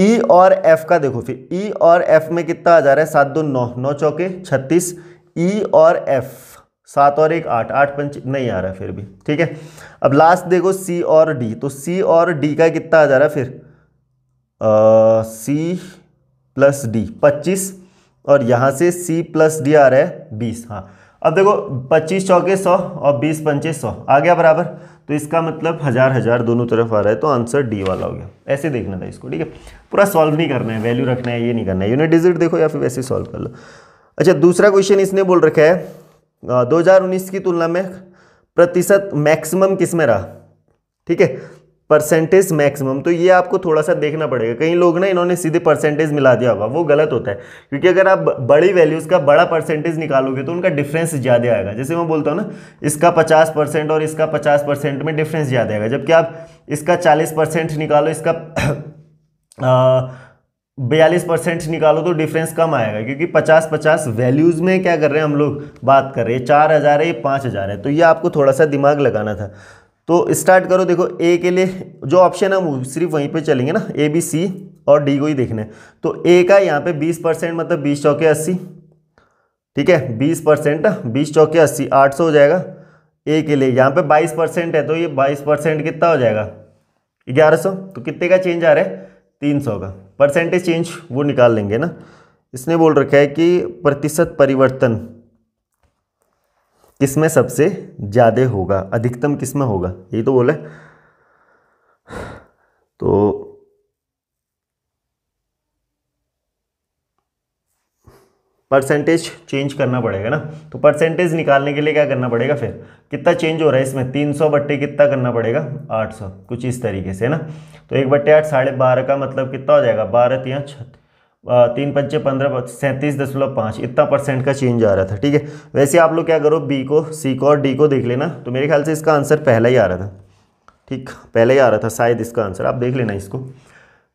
ई और एफ का देखो फिर ई और एफ में कितना आ जा रहा है सात दो नौ नौ चौके छत्तीस ई और एफ सात और एक आठ आठ पंच नहीं आ रहा है फिर भी ठीक है अब लास्ट देखो सी और डी तो सी और डी का कितना आ जा रहा है फिर सी प्लस डी पच्चीस और यहाँ से सी प्लस डी आ रहा है बीस हाँ अब देखो पच्चीस चौके सौ और बीस पंचे सौ आ गया बराबर तो इसका मतलब हज़ार हज़ार दोनों तरफ आ रहा है तो आंसर डी वाला हो गया ऐसे देखना था इसको ठीक है पूरा सॉल्व नहीं करना है वैल्यू रखना है ये नहीं करना है यूनिट डिजिट देखो या फिर वैसे सॉल्व कर लो अच्छा दूसरा क्वेश्चन इसने बोल रखा है दो की तुलना में प्रतिशत मैक्सिमम किस में रहा ठीक है परसेंटेज मैक्सिमम तो ये आपको थोड़ा सा देखना पड़ेगा कई लोग ना इन्होंने सीधे परसेंटेज मिला दिया होगा वो गलत होता है क्योंकि अगर आप बड़ी वैल्यूज़ का बड़ा परसेंटेज निकालोगे तो उनका डिफरेंस ज़्यादा आएगा जैसे मैं बोलता हूँ ना इसका पचास परसेंट और इसका पचास परसेंट में डिफरेंस ज़्यादा आएगा जबकि आप इसका चालीस परसेंट निकालो इसका बयालीस परसेंट निकालो तो डिफरेंस कम आएगा क्योंकि पचास पचास वैल्यूज़ में क्या कर रहे हैं हम लोग बात कर रहे हैं चार हज़ार है ये पाँच हज़ार है तो ये आपको थोड़ा सा दिमाग लगाना था तो स्टार्ट करो देखो ए के लिए जो ऑप्शन है वो सिर्फ वहीं पे चलेंगे ना ए बी सी और डी को ही देखने तो ए का यहाँ पे 20 परसेंट मतलब बीस चौके अस्सी ठीक है 20 परसेंट बीस चौके अस्सी आठ सौ हो जाएगा ए के लिए यहाँ पे 22 परसेंट है तो ये 22 परसेंट कितना हो जाएगा 1100 तो कितने का चेंज आ रहा है 300 का परसेंटेज चेंज वो निकाल लेंगे ना इसने बोल रखा है कि प्रतिशत परिवर्तन किस में सबसे ज़्यादा होगा अधिकतम किस में होगा ये तो बोले तो परसेंटेज चेंज करना पड़ेगा ना तो परसेंटेज निकालने के लिए क्या करना पड़ेगा फिर कितना चेंज हो रहा है इसमें तीन सौ बट्टे कितना करना पड़ेगा आठ सौ कुछ इस तरीके से ना तो एक बट्टे आठ साढ़े बारह का मतलब कितना हो जाएगा बारह या छत्तीस तीन पंचे पंद्रह सैंतीस दशमलव पाँच इतना परसेंट का चेंज आ रहा था ठीक है वैसे आप लोग क्या करो बी को सी को और डी को देख लेना तो मेरे ख्याल से इसका आंसर पहला ही आ रहा था ठीक पहले ही आ रहा था शायद इसका आंसर आप देख लेना इसको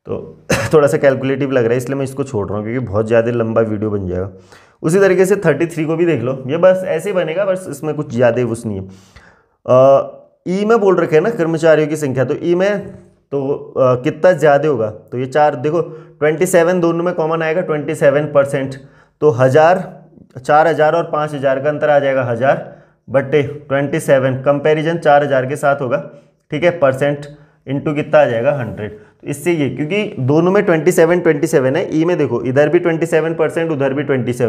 तो थोड़ा सा कैलकुलेटिव लग रहा है इसलिए मैं इसको छोड़ रहा हूँ क्योंकि बहुत ज़्यादा लंबा वीडियो बन जाएगा उसी तरीके से थर्टी थ्री को भी देख लो ये बस ऐसे ही बनेगा बस इसमें कुछ ज़्यादा उस नहीं है ई e में बोल रखे हैं ना कर्मचारियों की संख्या तो ई e में तो आ, कितना ज़्यादा होगा तो ये चार देखो ट्वेंटी सेवन दोनों में कॉमन आएगा ट्वेंटी सेवन परसेंट तो हज़ार चार हज़ार और पाँच हज़ार का अंतर आ जाएगा हज़ार बटे ट्वेंटी सेवन कंपेरिजन चार हज़ार के साथ होगा ठीक है परसेंट इंटू कितना आ जाएगा हंड्रेड इससे ये क्योंकि दोनों में 27 27 है ई e में देखो इधर भी 27 परसेंट उधर भी 27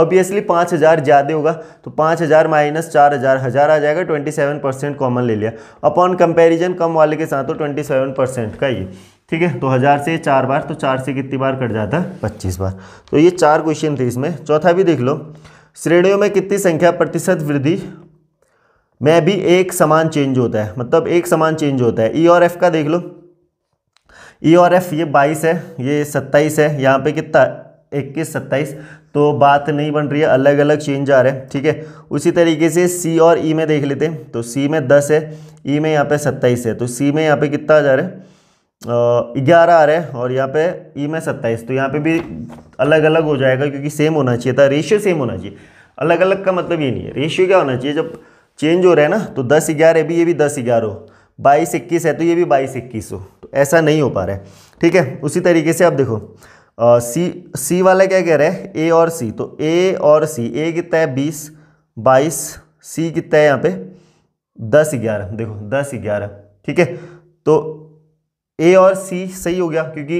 ऑब्वियसली पाँच हज़ार ज़्यादा होगा तो पाँच हज़ार माइनस चार हज़ार हज़ार आ जाएगा 27 परसेंट कॉमन ले लिया अपॉन कंपैरिजन कम वाले के साथ तो 27 परसेंट का ये ठीक है तो हज़ार से चार बार तो चार से कितनी बार कट जाता है पच्चीस बार तो ये चार क्वेश्चन थे इसमें चौथा भी देख लो श्रेणियों में कितनी संख्या प्रतिशत वृद्धि में भी एक समान चेंज होता है मतलब एक समान चेंज होता है ई e और एफ का देख लो ई e और एफ ये बाईस है ये सत्ताईस है यहाँ पे कितना इक्कीस सत्ताईस तो बात नहीं बन रही है अलग अलग चेंज आ रहे हैं ठीक है उसी तरीके से सी और ई e में देख लेते हैं तो सी में दस है ई e में यहाँ पे सत्ताईस है तो सी में यहाँ पे कितना आ जा रहा है ग्यारह आ रहा है और यहाँ पे ई e में सत्ताईस तो यहाँ पे भी अलग अलग हो जाएगा क्योंकि सेम होना चाहिए था रेशियो सेम होना चाहिए अलग अलग का मतलब ये नहीं है रेशियो क्या होना चाहिए जब चेंज हो रहा है ना तो दस ग्यारह भी ये भी दस ग्यारह हो बाईस इक्कीस है तो ये भी बाईस इक्कीस हो ऐसा नहीं हो पा रहा है ठीक है उसी तरीके से आप देखो सी सी वाला क्या कह रहा है ए और सी तो ए और सी ए कितना है बीस बाईस सी कितना है यहाँ पे दस ग्यारह देखो दस ग्यारह ठीक है तो ए और सी सही हो गया क्योंकि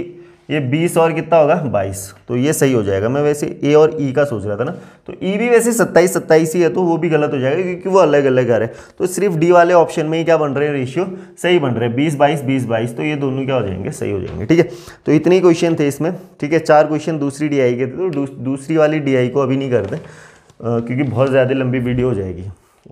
ये बीस और कितना होगा बाईस तो ये सही हो जाएगा मैं वैसे ए और ई का सोच रहा था ना तो ई भी वैसे सत्ताईस सत्ताईस ही है तो वो भी गलत हो जाएगा क्योंकि वो अलग अलग आ रहे हैं तो सिर्फ डी वाले ऑप्शन में ही क्या बन रहे हैं रेशियो सही बन रहे हैं बीस बाईस बीस बाईस तो ये दोनों क्या हो जाएंगे सही हो जाएंगे ठीक है तो इतने क्वेश्चन थे इसमें ठीक है चार क्वेश्चन दूसरी डी के थे तो दूसरी वाली डी को अभी नहीं करते क्योंकि बहुत ज़्यादा लंबी वीडियो हो जाएगी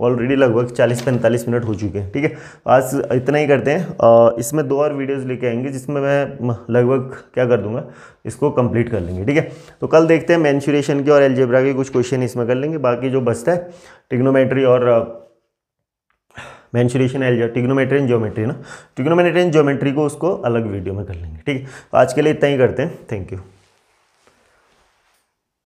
ऑलरेडी लगभग 40-45 मिनट हो चुके हैं ठीक है आज इतना ही करते हैं आ, इसमें दो और वीडियोस लेके आएंगे जिसमें मैं लगभग क्या कर दूंगा इसको कंप्लीट कर लेंगे ठीक है तो कल देखते हैं मैंशुरेशन के और एलजेब्रा के कुछ क्वेश्चन इसमें कर लेंगे बाकी जो बचता है टिग्नोमेट्री और मैंशुरेशन एल टिग्नोमेट्री एंड ज्योमेट्री ना टिग्नोमेट्री एंड ज्योमेट्री को उसको अलग वीडियो में कर लेंगे ठीक है तो आज के लिए इतना ही करते हैं थैंक यू